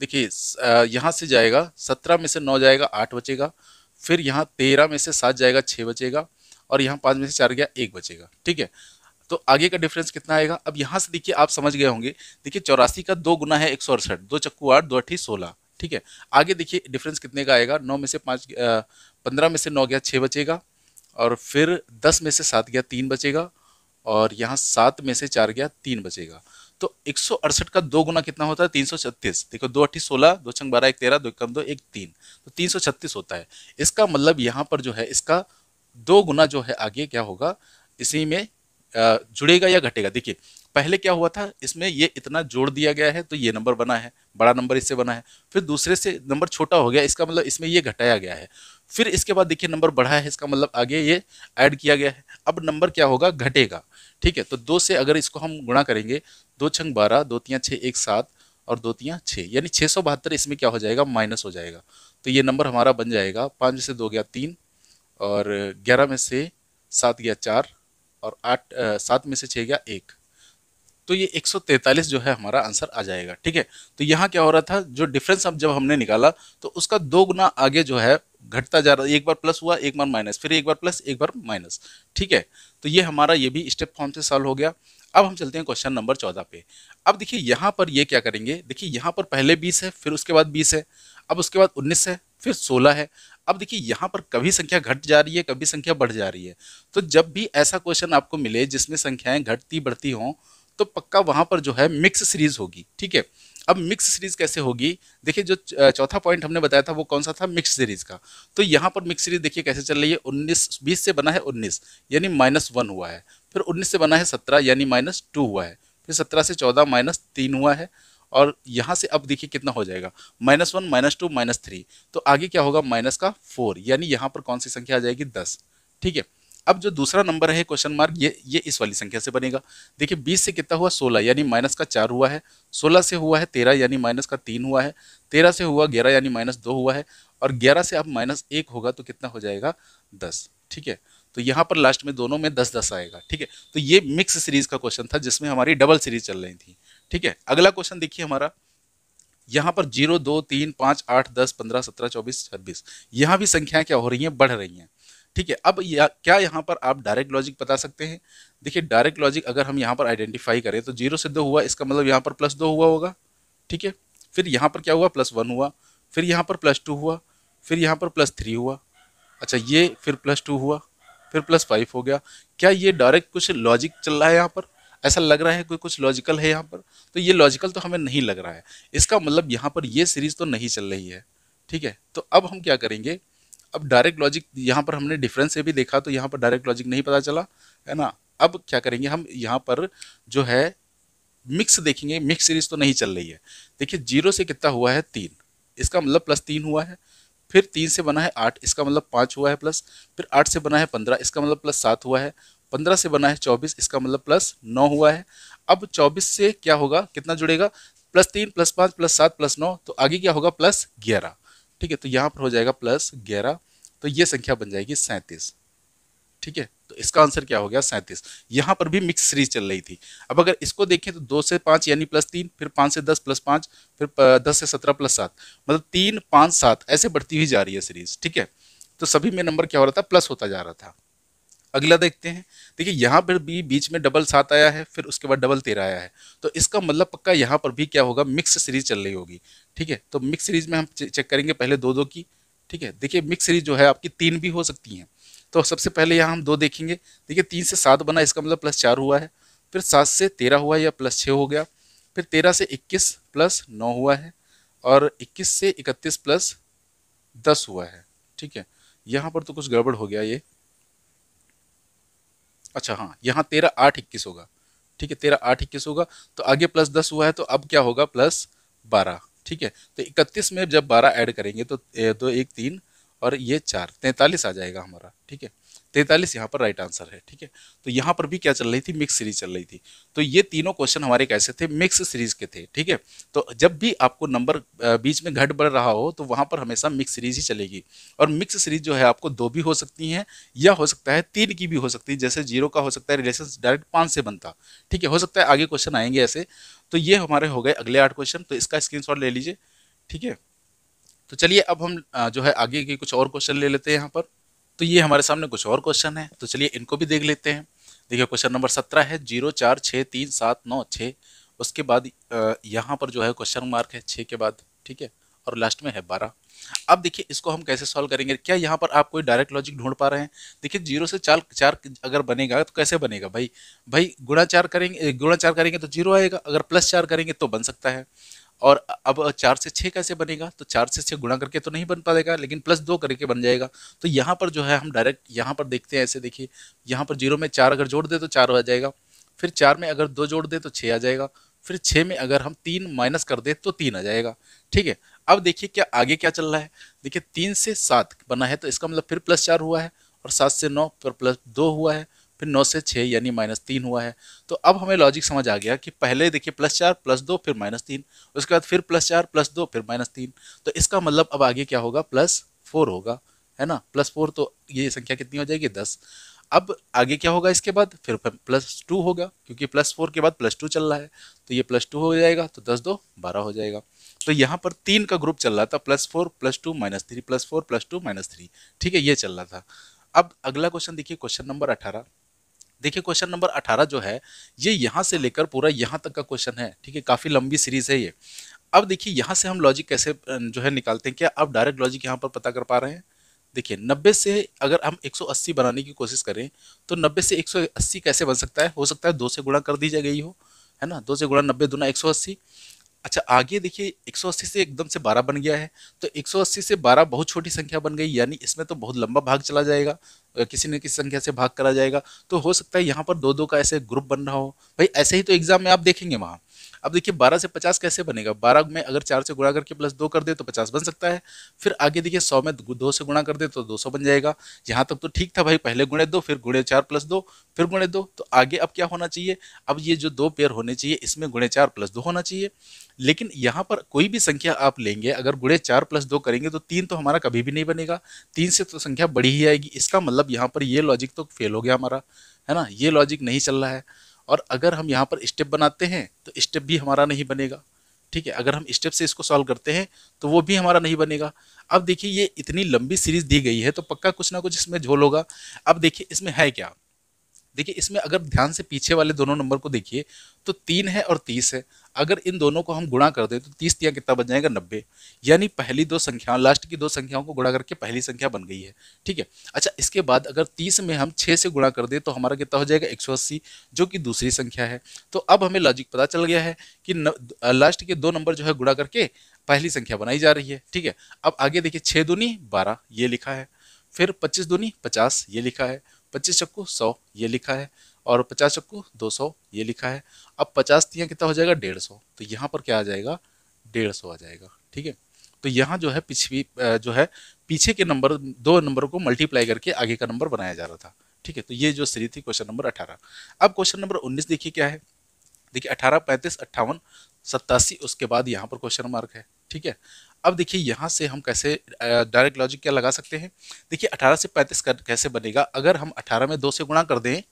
Speaker 1: देखिए यहाँ से जाएगा सत्रह में से नौ जाएगा आठ बचेगा फिर यहाँ तेरह में से सात जाएगा छः बचेगा और यहाँ पाँच में से चार गया एक बचेगा ठीक है तो आगे का डिफरेंस कितना आएगा अब यहाँ से देखिए आप समझ गए होंगे देखिए चौरासी का दो गुना है एक सौ अड़सठ दो चक्कू आठ दो अठी सोलह ठीक है आगे देखिए डिफरेंस कितने का आएगा नौ में से पाँच पंद्रह में से नौ गया छः बचेगा और फिर दस में से सात गया तीन बचेगा और यहाँ सात में से चार गया तीन बचेगा तो एक का दो गुना कितना होता है तीन देखो दो अट्ठी सोलह दो छंग बारह एक तेरह दो कम दो एक तीन तो तीन होता है इसका मतलब यहाँ पर जो है इसका दो गुना जो है आगे क्या होगा इसी में जुड़ेगा या घटेगा देखिए पहले क्या हुआ था इसमें ये इतना जोड़ दिया गया है तो ये नंबर बना है बड़ा नंबर इससे बना है फिर दूसरे से नंबर छोटा हो गया इसका मतलब इसमें ये घटाया गया है फिर इसके बाद देखिए नंबर बढ़ा है इसका मतलब आगे ये ऐड किया गया है अब नंबर क्या होगा घटेगा ठीक है तो दो से अगर इसको हम गुणा करेंगे दो छंग बारह दो तियाँ छः एक सात और दो तियाँ छः यानी छः सौ बहत्तर इसमें क्या हो जाएगा माइनस हो जाएगा तो ये नंबर हमारा बन जाएगा पाँच से दो गया तीन और ग्यारह में से सात गया चार और आठ सात में से छः गया एक तो ये 143 जो है हमारा आंसर आ जाएगा ठीक है तो यहाँ क्या हो रहा था जो डिफरेंस अब जब हमने निकाला तो उसका दो गुना आगे जो है घटता जा रहा है एक बार प्लस हुआ एक बार माइनस फिर एक बार प्लस एक बार माइनस ठीक है तो ये हमारा ये भी स्टेप फॉर्म से सॉल्व हो गया अब हम चलते हैं क्वेश्चन नंबर चौदह पे अब देखिए यहाँ पर ये क्या करेंगे देखिए यहाँ पर पहले बीस है फिर उसके बाद बीस है अब उसके बाद उन्नीस है फिर सोलह है अब देखिए यहाँ पर कभी संख्या घट जा रही है कभी संख्या बढ़ जा रही है तो जब भी ऐसा क्वेश्चन आपको मिले जिसमें संख्याएं घटती बढ़ती हों तो पक्का वहां पर जो है मिक्स सीरीज होगी ठीक है अब मिक्स सीरीज कैसे होगी देखिए जो चौथा पॉइंट हमने बताया था वो कौन सा था मिक्स सीरीज का तो यहाँ पर मिक्स सीरीज देखिए कैसे चल रही है उन्नीस बीस से बना है उन्नीस यानी माइनस वन हुआ है फिर उन्नीस से बना है सत्रह यानी माइनस टू हुआ है फिर सत्रह से चौदह माइनस तीन हुआ है और यहाँ से अब देखिए कितना हो जाएगा minus one minus two minus three तो आगे क्या होगा माइनस का फोर यानी यहाँ पर कौन सी संख्या आ जाएगी दस ठीक है अब जो दूसरा नंबर है क्वेश्चन मार्क ये ये इस वाली संख्या से बनेगा देखिए बीस से कितना हुआ सोलह यानी माइनस का चार हुआ है सोलह से हुआ है तेरह यानी माइनस का तीन हुआ है तेरह से हुआ ग्यारह यानी माइनस दो हुआ है और ग्यारह से अब माइनस एक होगा तो कितना हो जाएगा दस ठीक है तो यहाँ पर लास्ट में दोनों में दस दस आएगा ठीक है तो ये मिक्स सीरीज का क्वेश्चन था जिसमें हमारी डबल सीरीज चल रही थी ठीक है अगला क्वेश्चन देखिए हमारा यहाँ पर जीरो दो तीन पाँच आठ दस पंद्रह सत्रह चौबीस छब्बीस यहाँ भी संख्याएं क्या हो रही हैं बढ़ रही हैं ठीक है अब या, क्या यहाँ पर आप डायरेक्ट लॉजिक बता सकते हैं देखिए डायरेक्ट लॉजिक अगर हम यहाँ पर आइडेंटिफाई करें तो जीरो से दो हुआ इसका मतलब यहाँ पर प्लस दो हुआ होगा ठीक है फिर यहाँ पर क्या हुआ प्लस वन हुआ फिर यहाँ पर प्लस टू हुआ फिर यहाँ पर प्लस थ्री हुआ अच्छा ये फिर प्लस टू हुआ फिर प्लस फाइव हो गया क्या ये डायरेक्ट कुछ लॉजिक चल रहा है यहाँ पर ऐसा लग रहा है कोई कुछ लॉजिकल है यहाँ पर तो ये लॉजिकल तो हमें नहीं लग रहा है इसका मतलब यहाँ पर ये सीरीज तो नहीं चल रही है ठीक है तो अब हम क्या करेंगे अब डायरेक्ट लॉजिक यहाँ पर हमने डिफरेंस से भी देखा तो यहाँ पर डायरेक्ट लॉजिक नहीं पता चला है ना अब क्या करेंगे हम यहाँ पर जो है मिक्स देखेंगे मिक्स सीरीज तो नहीं चल रही है देखिए जीरो से कितना हुआ है तीन इसका मतलब प्लस तीन हुआ है फिर तीन से बना है आठ इसका मतलब पाँच हुआ है प्लस फिर आठ से बना है पंद्रह इसका मतलब प्लस सात हुआ है पंद्रह से बना है चौबीस इसका मतलब प्लस नौ हुआ है अब चौबीस से क्या होगा कितना जुड़ेगा प्लस तीन प्लस पाँच प्लस सात प्लस नौ तो आगे क्या होगा प्लस ग्यारह ठीक है तो यहाँ पर हो जाएगा प्लस ग्यारह तो ये संख्या बन जाएगी सैंतीस ठीक है तो इसका आंसर क्या हो गया सैंतीस यहाँ पर भी मिक्स सीरीज चल रही थी अब अगर इसको देखें तो दो से पाँच यानी प्लस तीन फिर पाँच से दस प्लस पाँच फिर दस से सत्रह प्लस सात मतलब तीन पाँच सात ऐसे बढ़ती हुई जा रही है सीरीज ठीक है तो सभी में नंबर क्या हो रहा था प्लस होता जा रहा था अगला देखते हैं देखिए यहाँ पर भी बीच में डबल सात आया है फिर उसके बाद डबल तेरह आया है तो इसका मतलब पक्का यहाँ पर भी क्या होगा मिक्स सीरीज चल रही होगी ठीक है तो मिक्स सीरीज में हम चेक करेंगे पहले दो दो की ठीक है देखिए मिक्स सीरीज जो है आपकी तीन भी हो सकती हैं तो सबसे पहले यहाँ हम दो देखेंगे देखिए तीन से सात बना इसका मतलब प्लस चार हुआ है फिर सात से तेरह हुआ है या प्लस छः हो गया फिर तेरह से इक्कीस प्लस नौ हुआ है और इक्कीस से इकतीस प्लस दस हुआ है ठीक है यहाँ पर तो कुछ गड़बड़ हो गया ये अच्छा हाँ यहाँ तेरह आठ इक्कीस होगा ठीक है तेरह आठ इक्कीस होगा तो आगे प्लस दस हुआ है तो अब क्या होगा प्लस बारह ठीक है तो इकतीस में जब बारह ऐड करेंगे तो दो एक तीन और ये चार तैंतालीस आ जाएगा हमारा ठीक है तैतालीस यहाँ पर राइट आंसर है ठीक है तो यहाँ पर भी क्या चल रही थी मिक्स सीरीज चल रही थी तो ये तीनों क्वेश्चन हमारे कैसे थे मिक्स सीरीज के थे ठीक है तो जब भी आपको नंबर बीच में घट बढ़ रहा हो तो वहाँ पर हमेशा मिक्स सीरीज ही चलेगी और मिक्स सीरीज जो है आपको दो भी हो सकती हैं या हो सकता है तीन की भी हो सकती है जैसे जीरो का हो सकता है रिलेशन डायरेक्ट पाँच से बनता ठीक है हो सकता है आगे क्वेश्चन आएंगे ऐसे तो ये हमारे हो गए अगले आठ क्वेश्चन तो इसका स्क्रीन ले लीजिए ठीक है तो चलिए अब हम जो है आगे के कुछ और क्वेश्चन ले लेते हैं यहाँ पर तो ये हमारे सामने कुछ और क्वेश्चन है तो चलिए इनको भी देख लेते हैं देखिए क्वेश्चन नंबर सत्रह है जीरो चार छः तीन सात नौ छः उसके बाद यहाँ पर जो है क्वेश्चन मार्क है छः के बाद ठीक है और लास्ट में है बारह अब देखिए इसको हम कैसे सॉल्व करेंगे क्या यहाँ पर आप कोई डायरेक्ट लॉजिक ढूंढ पा रहे हैं देखिए जीरो से चार चार अगर बनेगा तो कैसे बनेगा भाई भाई गुणा चार करेंगे गुणा चार करेंगे तो जीरो आएगा अगर प्लस चार करेंगे तो बन सकता है और अब चार से छः कैसे बनेगा तो चार से छः गुणा करके तो नहीं बन पाएगा लेकिन प्लस दो करके बन जाएगा तो यहाँ पर जो है हम डायरेक्ट यहाँ पर देखते हैं ऐसे देखिए यहाँ पर जीरो में चार अगर जोड़ दे तो चार आ जाएगा फिर चार में अगर दो जोड़ दे तो छः आ जाएगा फिर छः में अगर हम तीन माइनस कर दें तो तीन आ जाएगा ठीक है अब देखिए क्या आगे क्या चल रहा है देखिए तीन से सात बना है तो इसका मतलब फिर प्लस चार हुआ है और सात से नौ पर प्लस दो हुआ है फिर नौ से छः यानी माइनस तीन हुआ है तो अब हमें लॉजिक समझ आ गया कि पहले देखिए प्लस चार प्लस दो फिर माइनस तीन उसके बाद फिर प्लस चार प्लस दो फिर माइनस तीन तो इसका मतलब अब आगे क्या होगा प्लस फोर होगा है ना प्लस फोर तो ये संख्या कितनी हो जाएगी दस अब आगे क्या होगा इसके बाद फिर प्लस टू होगा क्योंकि प्लस फोर के बाद प्लस टू चल रहा है तो ये प्लस टू हो जाएगा तो दस दो बारह हो जाएगा तो यहाँ पर तीन का ग्रुप चल रहा था plus four plus two minus three plus four plus two minus three ठीक है ये चल रहा था अब अगला क्वेश्चन देखिए क्वेश्चन नंबर अठारह देखिए क्वेश्चन नंबर 18 जो है ये यहाँ से लेकर पूरा यहाँ तक का क्वेश्चन है ठीक है काफ़ी लंबी सीरीज है ये अब देखिए यहाँ से हम लॉजिक कैसे जो है निकालते हैं क्या आप डायरेक्ट लॉजिक यहाँ पर पता कर पा रहे हैं देखिए 90 से अगर हम 180 बनाने की कोशिश करें तो 90 से 180 कैसे बन सकता है हो सकता है दो से गुणा कर दी जा गई हो है ना दो से गुणा नब्बे दुना एक अच्छा आगे देखिए 180 से एकदम से 12 बन गया है तो 180 से 12 बहुत छोटी संख्या बन गई यानी इसमें तो बहुत लंबा भाग चला जाएगा किसी न किसी संख्या से भाग करा जाएगा तो हो सकता है यहाँ पर दो दो का ऐसे ग्रुप बन रहा हो भाई ऐसे ही तो एग्जाम में आप देखेंगे वहाँ अब देखिए बारह से पचास कैसे बनेगा बारह में अगर चार से गुणा करके प्लस दो कर दे तो पचास बन सकता है फिर आगे देखिए सौ में दो से गुणा कर दे तो दो सौ बन जाएगा यहाँ तक तो ठीक था भाई पहले गुणे दो फिर गुणे चार प्लस दो फिर गुणे दो तो आगे अब क्या होना चाहिए अब ये जो दो पेयर होने चाहिए इसमें गुणे चार प्लस दो होना चाहिए लेकिन यहाँ पर कोई भी संख्या आप लेंगे अगर गुणे चार प्लस दो करेंगे तो तीन तो हमारा कभी भी नहीं बनेगा तीन से तो संख्या बढ़ी ही आएगी इसका मतलब यहाँ पर ये लॉजिक तो फेल हो गया हमारा है ना ये लॉजिक नहीं चल रहा है और अगर हम यहाँ पर स्टेप बनाते हैं तो स्टेप भी हमारा नहीं बनेगा ठीक है अगर हम स्टेप से इसको सॉल्व करते हैं तो वो भी हमारा नहीं बनेगा अब देखिए ये इतनी लंबी सीरीज दी गई है तो पक्का कुछ ना कुछ इसमें झोल होगा अब देखिए इसमें है क्या देखिए इसमें अगर ध्यान से पीछे वाले दोनों नंबर को देखिए तो तीन है और तीस है अगर इन दोनों को हम गुणा कर दें तो तीस तिया कितना बन जाएगा नब्बे यानी पहली दो संख्याओं लास्ट की दो संख्याओं को गुणा करके पहली संख्या बन गई है ठीक है अच्छा इसके बाद अगर तीस में हम छः से गुणा कर दें तो हमारा कितना हो जाएगा एक सौ अस्सी जो कि दूसरी संख्या है तो अब हमें लॉजिक पता चल गया है कि लास्ट के दो नंबर जो है गुणा करके पहली संख्या बनाई जा रही है ठीक है अब आगे देखिए छः दूनी बारह ये लिखा है फिर पच्चीस दूनी पचास ये लिखा है पच्चीस चक्कू सौ ये लिखा है और पचास चक्कू दो सौ ये लिखा है अब पचास तिया कितना हो जाएगा डेढ़ सौ तो यहाँ पर क्या आ जाएगा डेढ़ सौ आ जाएगा ठीक है तो यहाँ जो है पिछली जो है पीछे के नंबर दो नंबर को मल्टीप्लाई करके आगे का नंबर बनाया जा रहा था ठीक है तो ये जो सीरीज थी क्वेश्चन नंबर अठारह अब क्वेश्चन नंबर उन्नीस देखिए क्या है देखिए अठारह पैंतीस अट्ठावन सत्तासी उसके बाद यहाँ पर क्वेश्चन मार्क है ठीक है अब देखिए यहाँ से हम कैसे डायरेक्ट लॉजिक क्या लगा सकते हैं देखिए 18 से 35 कर, कैसे बनेगा अगर हम 18 में दो से गुणा कर दें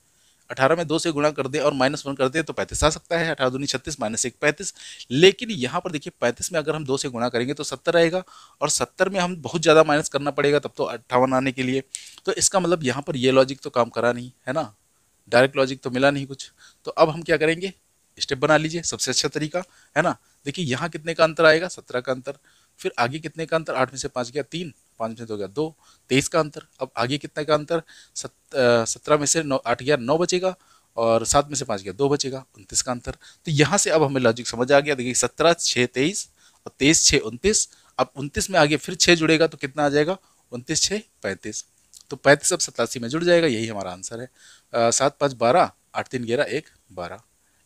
Speaker 1: 18 में दो से गुणा कर दें और माइनस वन कर दें तो 35 आ सकता है अठारह दूनी छत्तीस माइनस एक पैंतीस लेकिन यहाँ पर देखिए 35 में अगर हम दो से गुणा करेंगे तो 70 रहेगा और 70 में हम बहुत ज़्यादा माइनस करना पड़ेगा तब तो अट्ठावन आने के लिए तो इसका मतलब यहाँ पर ये लॉजिक तो काम करा नहीं है ना डायरेक्ट लॉजिक तो मिला नहीं कुछ तो अब हम क्या करेंगे स्टेप बना लीजिए सबसे अच्छा तरीका है ना देखिए यहाँ कितने का अंतर आएगा सत्रह का अंतर फिर आगे कितने का अंतर आठ में से पाँच गया तीन पाँच में से दो गया दो तेईस का अंतर अब आगे कितने का अंतर सत्रह में से नौ आठ गया नौ बचेगा और सात में से पाँच गया दो बचेगा उनतीस का अंतर तो यहाँ से अब हमें लॉजिक समझ आ गया देखिए सत्रह छः तेईस और तेईस छः उनतीस अब उनतीस में आगे फिर छः जुड़ेगा तो कितना आ जाएगा उनतीस छः पैंतीस तो पैंतीस अब सतासी में जुड़ जाएगा यही हमारा आंसर है सात पाँच बारह आठ तीन ग्यारह एक बारह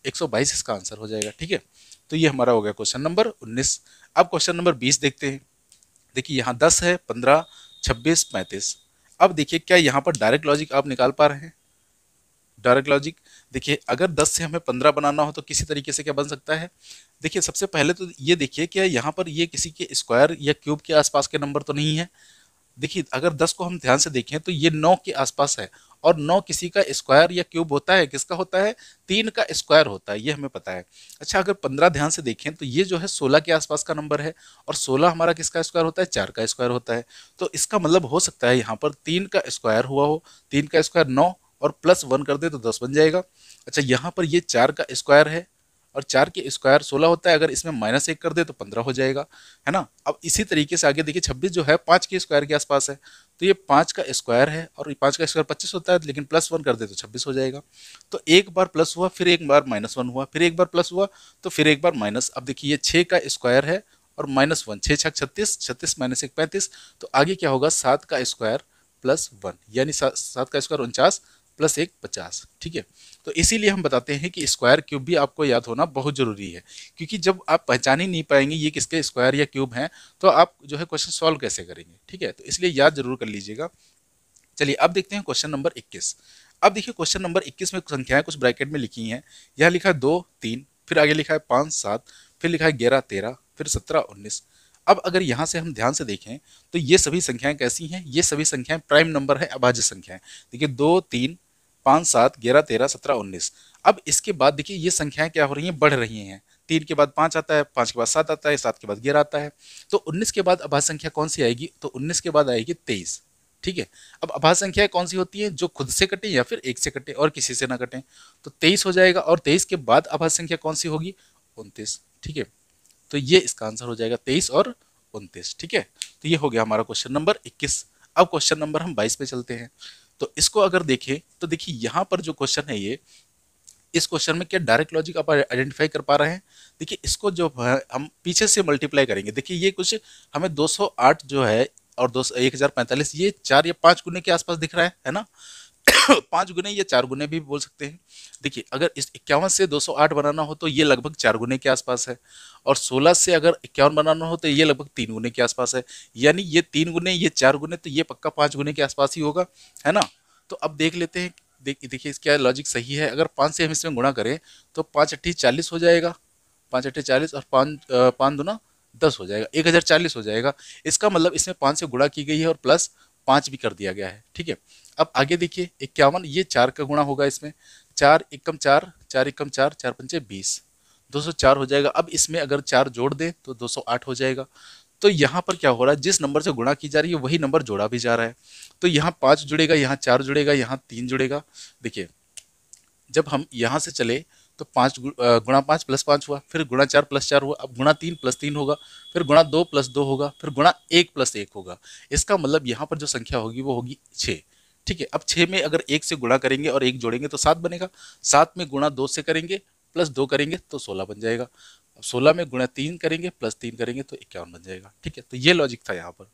Speaker 1: एक सौ बाईस इसका आंसर हो जाएगा ठीक है तो ये हमारा हो गया क्वेश्चन नंबर उन्नीस अब क्वेश्चन नंबर बीस देखते हैं देखिए यहाँ दस है पंद्रह छब्बीस पैंतीस अब देखिए क्या यहाँ पर डायरेक्ट लॉजिक आप निकाल पा रहे हैं डायरेक्ट लॉजिक देखिए अगर 10 से हमें 15 बनाना हो तो किसी तरीके से क्या बन सकता है देखिए सबसे पहले तो ये देखिए कि यहाँ पर ये किसी के स्क्वायर या क्यूब के आसपास के नंबर तो नहीं है देखिए अगर 10 को हम ध्यान से देखें तो ये 9 के आसपास है और नौ किसी का स्क्वायर या क्यूब होता है किसका होता है तीन का स्क्वायर होता है ये हमें पता है अच्छा अगर पंद्रह ध्यान से देखें तो ये जो है सोलह के आसपास का नंबर है और सोलह हमारा किसका स्क्वायर होता है चार का स्क्वायर होता है तो इसका मतलब हो सकता है यहाँ पर तीन का स्क्वायर हुआ हो तीन का स्क्वायर नौ और प्लस वन कर दे तो दस बन जाएगा अच्छा यहाँ पर ये चार का स्क्वायर है और चार के स्क्वायर सोलह होता है अगर इसमें माइनस एक कर दे तो पंद्रह हो जाएगा है ना अब इसी तरीके से आगे देखिए छब्बीस जो है पाँच के स्क्वायर के आसपास है तो ये पाँच का स्क्वायर है और ये पाँच का स्क्वायर पच्चीस होता है लेकिन प्लस वन कर दे तो छब्बीस हो जाएगा तो एक बार प्लस हुआ फिर एक बार माइनस वन हुआ फिर एक बार प्लस हुआ तो फिर एक बार माइनस अब देखिए ये छः का स्क्वायर है और माइनस वन छः छः छत्तीस छत्तीस माइनस एक पैंतीस तो आगे क्या होगा सात का स्क्वायर प्लस वन यानी सात का स्क्वायर उनचास प्लस एक पचास ठीक है तो इसीलिए हम बताते हैं कि स्क्वायर क्यूब भी आपको याद होना बहुत ज़रूरी है क्योंकि जब आप पहचान ही नहीं पाएंगे ये किसके स्क्वायर या क्यूब हैं तो आप जो है क्वेश्चन सॉल्व कैसे करेंगे ठीक है तो इसलिए याद जरूर कर लीजिएगा चलिए अब देखते हैं क्वेश्चन नंबर इक्कीस अब देखिए क्वेश्चन नंबर इक्कीस में संख्याएं कुछ ब्रैकेट में लिखी हैं यह लिखा है दो तीन फिर आगे लिखा है पाँच सात फिर लिखा है ग्यारह तेरह फिर सत्रह उन्नीस अब अगर यहाँ से हम ध्यान से देखें तो ये सभी संख्याएं कैसी हैं ये सभी संख्याएं प्राइम नंबर है अभाज्य संख्याएं देखिए दो तीन पाँच सात ग्यारह तेरह सत्रह उन्नीस अब इसके बाद देखिए ये संख्याएं क्या हो रही हैं बढ़ रही हैं तीन के बाद पाँच आता है पाँच के बाद सात आता है सात के बाद ग्यारह आता है तो उन्नीस के बाद अभाज्य संख्या कौन सी आएगी तो उन्नीस के बाद आएगी तेईस ठीक है अब अभाज्य संख्या कौन सी होती है जो खुद से कटे या फिर एक से कटे और किसी से ना कटे तो तेईस हो जाएगा और तेईस के बाद अभाज्य संख्या कौन सी होगी उनतीस ठीक है तो ये इसका आंसर हो जाएगा तेईस और उनतीस ठीक है तो ये हो गया हमारा क्वेश्चन नंबर इक्कीस अब क्वेश्चन नंबर हम बाईस पे चलते हैं तो इसको अगर देखें तो देखिए यहाँ पर जो क्वेश्चन है ये इस क्वेश्चन में क्या डायरेक्ट लॉजिक आप आइडेंटिफाई कर पा रहे हैं देखिए इसको जो हम पीछे से मल्टीप्लाई करेंगे देखिए ये कुछ हमें 208 जो है और दो एक ये चार या पाँच गुने के आसपास दिख रहा है है ना पांच गुने या चार गुने भी बोल सकते हैं देखिए अगर इस इक्यावन से 208 बनाना हो तो ये लगभग चार गुने के आसपास है और 16 से अगर इक्यावन बनाना हो तो ये लगभग तीन गुने के आसपास है यानी ये तीन गुने ये चार गुने तो ये पक्का पाँच गुने के आसपास ही होगा है ना तो अब देख लेते हैं देखिए देखिए इसका लॉजिक सही है अगर पाँच से हम इसमें गुणा करें तो पाँच अट्ठी चालीस हो जाएगा पाँच अट्ठी चालीस और पाँच पाँच दुना दस हो जाएगा एक हज़ार चालीस हो जाएगा इसका मतलब इसमें पाँच से गुणा की गई है और प्लस पाँच भी कर दिया गया है ठीक है अब आगे देखिए इक्यावन ये चार का गुणा होगा इसमें चार एकम चार चार एकम चार चार पंचे बीस दो सौ चार हो जाएगा अब इसमें अगर चार जोड़ दें तो दो सौ आठ हो जाएगा तो यहाँ पर क्या हो रहा है जिस नंबर से गुणा की जा रही है वही नंबर जोड़ा भी जा रहा है तो यहाँ पाँच जुड़ेगा यहाँ चार जुड़ेगा यहाँ तीन जुड़ेगा देखिए जब हम यहाँ से चले तो पाँच गुणा पाँच प्लस पाँच हुआ फिर गुणा चार प्लस चार हुआ अब गुणा तीन प्लस तीन होगा फिर गुणा दो प्लस दो होगा फिर गुणा एक प्लस एक होगा इसका मतलब यहाँ पर जो संख्या होगी वो होगी छः ठीक है अब छः में अगर एक से गुणा करेंगे और एक जोड़ेंगे तो सात बनेगा सात में गुणा दो से करेंगे प्लस दो करेंगे तो सोलह बन जाएगा अब सोलह में गुणा तीन करेंगे प्लस तीन करेंगे तो इक्यावन बन जाएगा ठीक है तो ये लॉजिक था यहाँ पर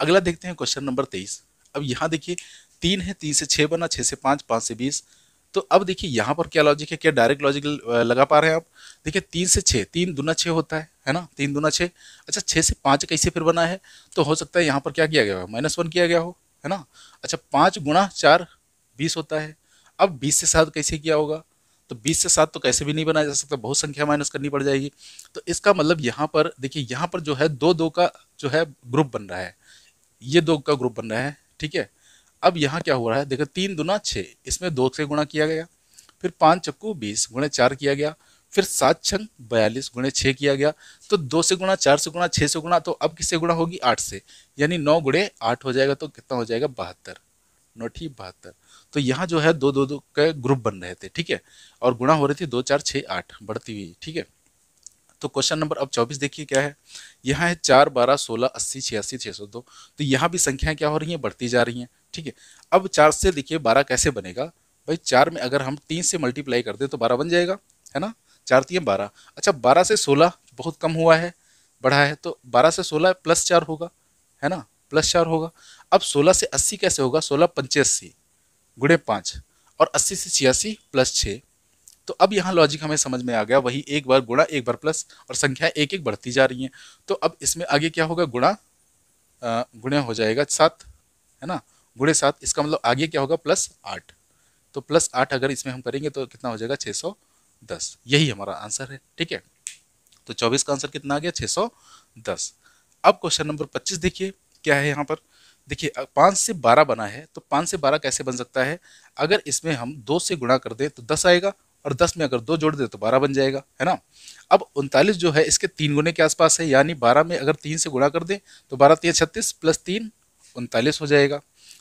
Speaker 1: अगला देखते हैं क्वेश्चन नंबर तेईस अब यहाँ देखिए तीन है तीन से छः बना छः से पाँच पाँच से बीस तो अब देखिए यहाँ पर क्या लॉजिक है क्या डायरेक्ट लॉजिक लगा पा रहे हैं आप देखिए तीन से छः तीन दुना छः होता है है ना तीन दुना छः अच्छा छः से पाँच कैसे फिर बना है तो हो सकता है यहाँ पर क्या किया गया हो माइनस वन किया गया हो है ना अच्छा पाँच गुणा चार बीस होता है अब बीस से सात कैसे किया होगा तो बीस से सात तो कैसे भी नहीं बनाया जा सकता बहुत संख्या माइनस करनी पड़ जाएगी तो इसका मतलब यहाँ पर देखिए यहाँ पर जो है दो दो का जो है ग्रुप बन रहा है ये दो का ग्रुप बन रहा है ठीक है अब यहाँ क्या हो रहा है देखो तीन दुना छः इसमें दो से गुणा किया गया फिर पाँच चक्कू बीस गुणे चार किया गया फिर सात छंग बयालीस गुणे छः किया गया तो दो से गुणा चार से गुणा छः से गुणा तो अब किससे गुणा होगी आठ से यानी नौ गुणे आठ हो जाएगा तो कितना हो जाएगा बहत्तर ठीक बहत्तर तो यहाँ जो है दो दो दो के ग्रुप बन रहे थे ठीक है और गुणा हो रही थी दो चार छः आठ बढ़ती हुई ठीक है तो क्वेश्चन नंबर अब 24 देखिए क्या है यहाँ है चार बारह सोलह अस्सी छियासी छः सौ दो तो यहाँ भी संख्याएं क्या हो रही हैं बढ़ती जा रही हैं ठीक है अब चार से देखिए बारह कैसे बनेगा भाई चार में अगर हम तीन से मल्टीप्लाई कर दें तो बारह बन जाएगा है ना चार तीन बारह अच्छा बारह से सोलह बहुत कम हुआ है बढ़ा है तो बारह से सोलह प्लस चार होगा है ना प्लस चार होगा अब सोलह से अस्सी कैसे होगा सोलह अस्सी गुड़े पाँच और अस्सी से छियासी प्लस छः तो अब यहाँ लॉजिक हमें समझ में आ गया वही एक बार गुणा एक बार प्लस और संख्या एक एक बढ़ती जा रही है तो अब इसमें आगे क्या होगा गुणा गुणे हो जाएगा सात है ना गुणे सात इसका मतलब आगे क्या होगा प्लस आठ तो प्लस आठ अगर इसमें हम करेंगे तो कितना हो जाएगा छः सौ दस यही हमारा आंसर है ठीक है तो चौबीस का आंसर कितना आ गया छः सौ दस अब क्वेश्चन नंबर पच्चीस देखिए क्या है यहाँ पर देखिए पाँच से बारह बना है तो पाँच से बारह कैसे बन सकता है अगर इसमें हम दो से गुणा कर दें तो दस आएगा और दस में अगर दो जोड़ दे तो बारह बन जाएगा है ना अब उनतालीस जो है इसके तीन गुने के आसपास है यानी बारह में अगर तीन से गुणा कर दें तो बारह तीन छत्तीस प्लस तीन उनतालीस हो जाएगा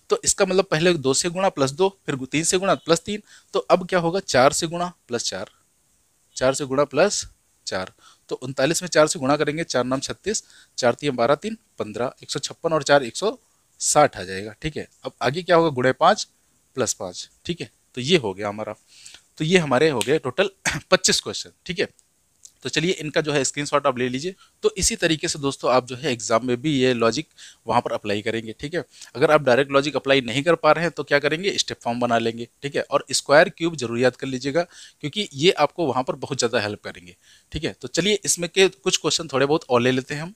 Speaker 1: तो इसका मतलब पहले दो से गुणा प्लस दो फिर तीन से गुणा प्लस तीन तो अब क्या होगा चार से गुणा प्लस चार चार से गुणा प्लस चार तो उनतालीस में चार से गुणा करेंगे चार नाम छत्तीस चार तीन बारह तीन पंद्रह एक सौ छप्पन और चार एक सौ साठ आ जाएगा ठीक है अब आगे क्या होगा गुणे पाँच प्लस पाँच ठीक है तो ये हो गया हमारा तो ये हमारे हो गए टोटल पच्चीस क्वेश्चन ठीक है तो चलिए इनका जो है स्क्रीनशॉट आप ले लीजिए तो इसी तरीके से दोस्तों आप जो है एग्जाम में भी ये लॉजिक वहाँ पर अप्लाई करेंगे ठीक है अगर आप डायरेक्ट लॉजिक अप्लाई नहीं कर पा रहे हैं तो क्या करेंगे स्टेप फॉर्म बना लेंगे ठीक है और स्क्वायर क्यूब जरूर याद कर लीजिएगा क्योंकि ये आपको वहाँ पर बहुत ज़्यादा हेल्प करेंगे ठीक है तो चलिए इसमें के कुछ क्वेश्चन थोड़े बहुत और ले लेते हैं हम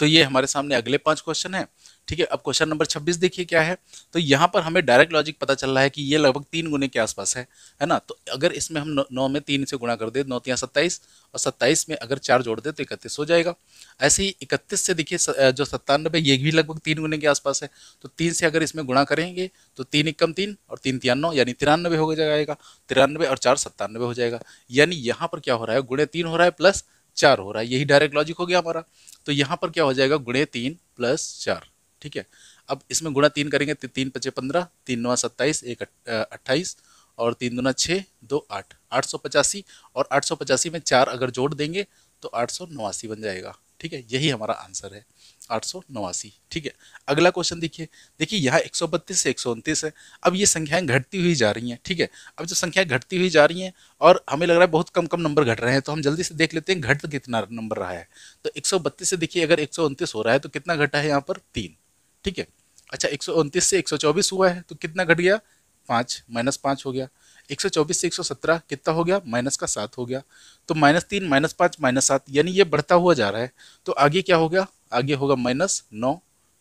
Speaker 1: तो ये हमारे सामने अगले पांच क्वेश्चन है ठीक है अब क्वेश्चन नंबर 26 देखिए क्या है तो यहाँ पर हमें डायरेक्ट लॉजिक पता चल रहा है कि ये लगभग तीन गुने के आसपास है है ना तो अगर इसमें हम नौ, में तीन से गुणा कर दे नौ तीन सत्ताईस और सत्ताईस में अगर चार जोड़ दे तो इकतीस हो जाएगा ऐसे ही इकतीस से देखिए जो सत्तानबे ये भी लगभग तीन गुने के आसपास है तो तीन से अगर इसमें गुणा करेंगे तो तीन इक्कम तीन और तीन नौ यानी तिरानवे हो जाएगा तिरानवे और चार सत्तानवे हो जाएगा यानी यहाँ पर क्या हो रहा है गुणे तीन हो रहा है प्लस चार हो रहा है यही डायरेक्ट लॉजिक हो गया हमारा तो यहाँ पर क्या हो जाएगा गुणे तीन प्लस चार ठीक है अब इसमें गुणा तीन करेंगे ती, तो तीन पचे पंद्रह तीन नवा सत्ताईस एक अट्ठाईस और तीन दुना छः दो आठ आठ सौ पचासी और आठ सौ पचासी में चार अगर जोड़ देंगे तो आठ सौ नवासी बन जाएगा ठीक है यही हमारा आंसर है आठ सौ नवासी ठीक है अगला क्वेश्चन देखिए देखिए यहाँ एक सौ बत्तीस से एक सौ उनतीस है अब ये संख्याएं घटती हुई जा रही हैं ठीक है अब जो संख्याएं घटती हुई जा रही हैं और हमें लग रहा है बहुत कम कम नंबर घट रहे हैं तो हम जल्दी से देख लेते हैं घट कितना नंबर रहा है तो एक सौ बत्तीस से देखिए अगर एक सौ उनतीस हो रहा है तो कितना घटा है यहाँ पर तीन ठीक है अच्छा एक सौ उनतीस से एक सौ चौबीस हुआ है तो कितना घट गया पाँच माइनस पाँच हो गया 124 से 117 कितना हो गया माइनस का सात हो गया तो माइनस तीन माइनस पाँच माइनस सात यानी ये बढ़ता हुआ जा रहा है तो आगे क्या हो गया आगे होगा माइनस नौ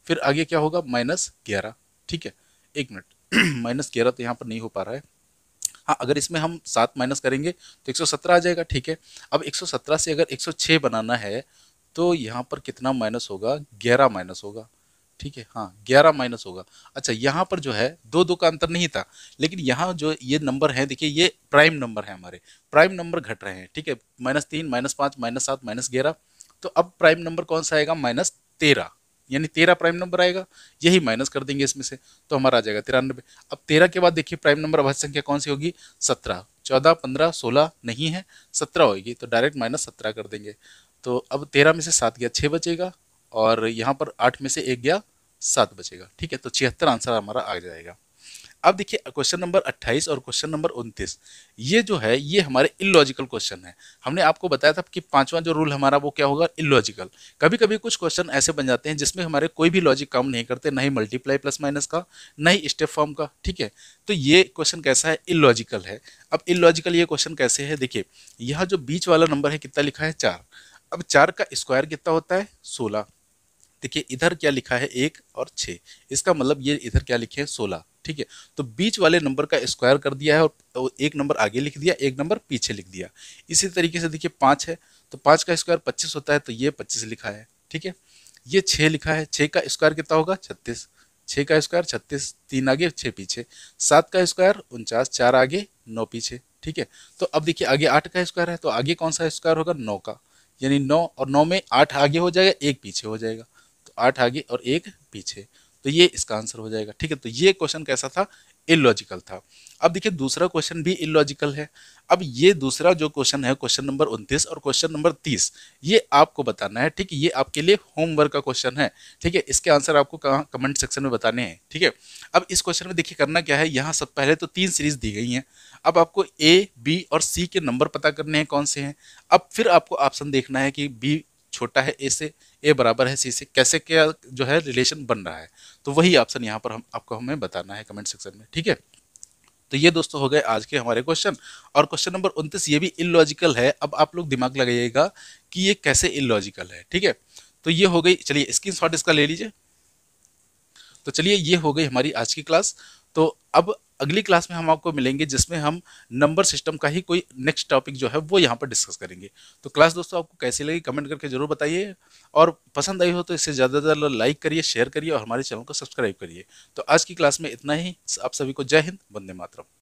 Speaker 1: फिर आगे क्या होगा माइनस ग्यारह ठीक है एक मिनट माइनस ग्यारह तो यहाँ पर नहीं हो पा रहा है हाँ अगर इसमें हम सात माइनस करेंगे तो सत्रह आ जाएगा ठीक है अब सत्रह से अगर छः बनाना है तो यहाँ पर कितना माइनस होगा ग्यारह माइनस होगा ठीक है हाँ ग्यारह माइनस होगा अच्छा यहाँ पर जो है दो दो का अंतर नहीं था लेकिन यहाँ जो ये नंबर है देखिए ये प्राइम नंबर है हमारे प्राइम नंबर घट रहे हैं ठीक है माइनस तीन माइनस पाँच माइनस सात माइनस ग्यारह तो अब प्राइम नंबर कौन सा आएगा माइनस तेरह यानी तेरह प्राइम नंबर आएगा यही माइनस कर देंगे इसमें से तो हमारा आ जाएगा तिरानबे अब तेरह के बाद देखिए प्राइम नंबर अभाज्य संख्या कौन सी होगी सत्रह चौदह पंद्रह सोलह नहीं है सत्रह होगी तो डायरेक्ट माइनस सत्रह कर देंगे तो अब तेरह में से सात गया छः बचेगा और यहाँ पर आठ में से एक गया सात बचेगा ठीक है तो छिहत्तर आंसर हमारा आ जाएगा अब देखिए क्वेश्चन नंबर 28 और क्वेश्चन नंबर 29 ये जो है ये हमारे इलॉजिकल क्वेश्चन है हमने आपको बताया था कि पांचवा जो रूल हमारा वो क्या होगा इलॉजिकल कभी कभी कुछ क्वेश्चन ऐसे बन जाते हैं जिसमें हमारे कोई भी लॉजिक काम नहीं करते ना ही मल्टीप्लाई प्लस माइनस का ना ही स्टेप फॉर्म का ठीक है तो ये क्वेश्चन कैसा है इलॉजिकल है अब इलॉजिकल ये क्वेश्चन कैसे है देखिए यह जो बीच वाला नंबर है कितना लिखा है चार अब चार का स्क्वायर कितना होता है सोलह देखिए इधर क्या लिखा है एक और छः इसका मतलब ये इधर क्या लिखे हैं सोलह ठीक है तो बीच वाले नंबर का स्क्वायर कर दिया है और एक नंबर आगे लिख दिया एक नंबर पीछे लिख दिया इसी तरीके से देखिए पाँच है तो पाँच का स्क्वायर पच्चीस होता है तो ये पच्चीस लिखा है ठीक है ये छः लिखा है छः का स्क्वायर कितना होगा छत्तीस छः का स्क्वायर छत्तीस तीन आगे छः पीछे सात का स्क्वायर उनचास चार आगे नौ पीछे ठीक है तो अब देखिए आगे आठ का स्क्वायर है तो आगे कौन सा स्क्वायर होगा नौ का यानी नौ और नौ में आठ आगे हो जाएगा एक पीछे हो जाएगा आठ आगे और एक पीछे तो ये इसका आंसर हो जाएगा ठीक है तो ये क्वेश्चन कैसा था इलॉजिकल था अब देखिए दूसरा क्वेश्चन भी इलॉजिकल है अब ये दूसरा जो क्वेश्चन है क्वेश्चन नंबर उनतीस और क्वेश्चन नंबर तीस ये आपको बताना है ठीक है ये आपके लिए होमवर्क का क्वेश्चन है ठीक है इसके आंसर आपको कहाँ कमेंट सेक्शन में बताने हैं ठीक है अब इस क्वेश्चन में देखिए करना क्या है यहाँ सब पहले तो तीन सीरीज दी गई हैं अब आपको ए बी और सी के नंबर पता करने हैं कौन से हैं अब फिर आपको ऑप्शन देखना है कि बी छोटा है ए से ए बराबर है सी से कैसे क्या जो है रिलेशन बन रहा है तो वही ऑप्शन यहाँ पर हम आपको हमें बताना है कमेंट सेक्शन में ठीक है तो ये दोस्तों हो गए आज के हमारे क्वेश्चन और क्वेश्चन नंबर उनतीस ये भी इलॉजिकल है अब आप लोग दिमाग लगाइएगा कि ये कैसे इलॉजिकल है ठीक है तो ये हो गई चलिए स्क्रीन इसका ले लीजिए तो चलिए ये हो गई हमारी आज की क्लास तो अब अगली क्लास में हम आपको मिलेंगे जिसमें हम नंबर सिस्टम का ही कोई नेक्स्ट टॉपिक जो है वो यहाँ पर डिस्कस करेंगे तो क्लास दोस्तों आपको कैसी लगी कमेंट करके जरूर बताइए और पसंद आई हो तो इससे ज़्यादा से ज़्यादा लाइक करिए शेयर करिए और हमारे चैनल को सब्सक्राइब करिए तो आज की क्लास में इतना ही आप सभी को जय हिंद वंदे मातरम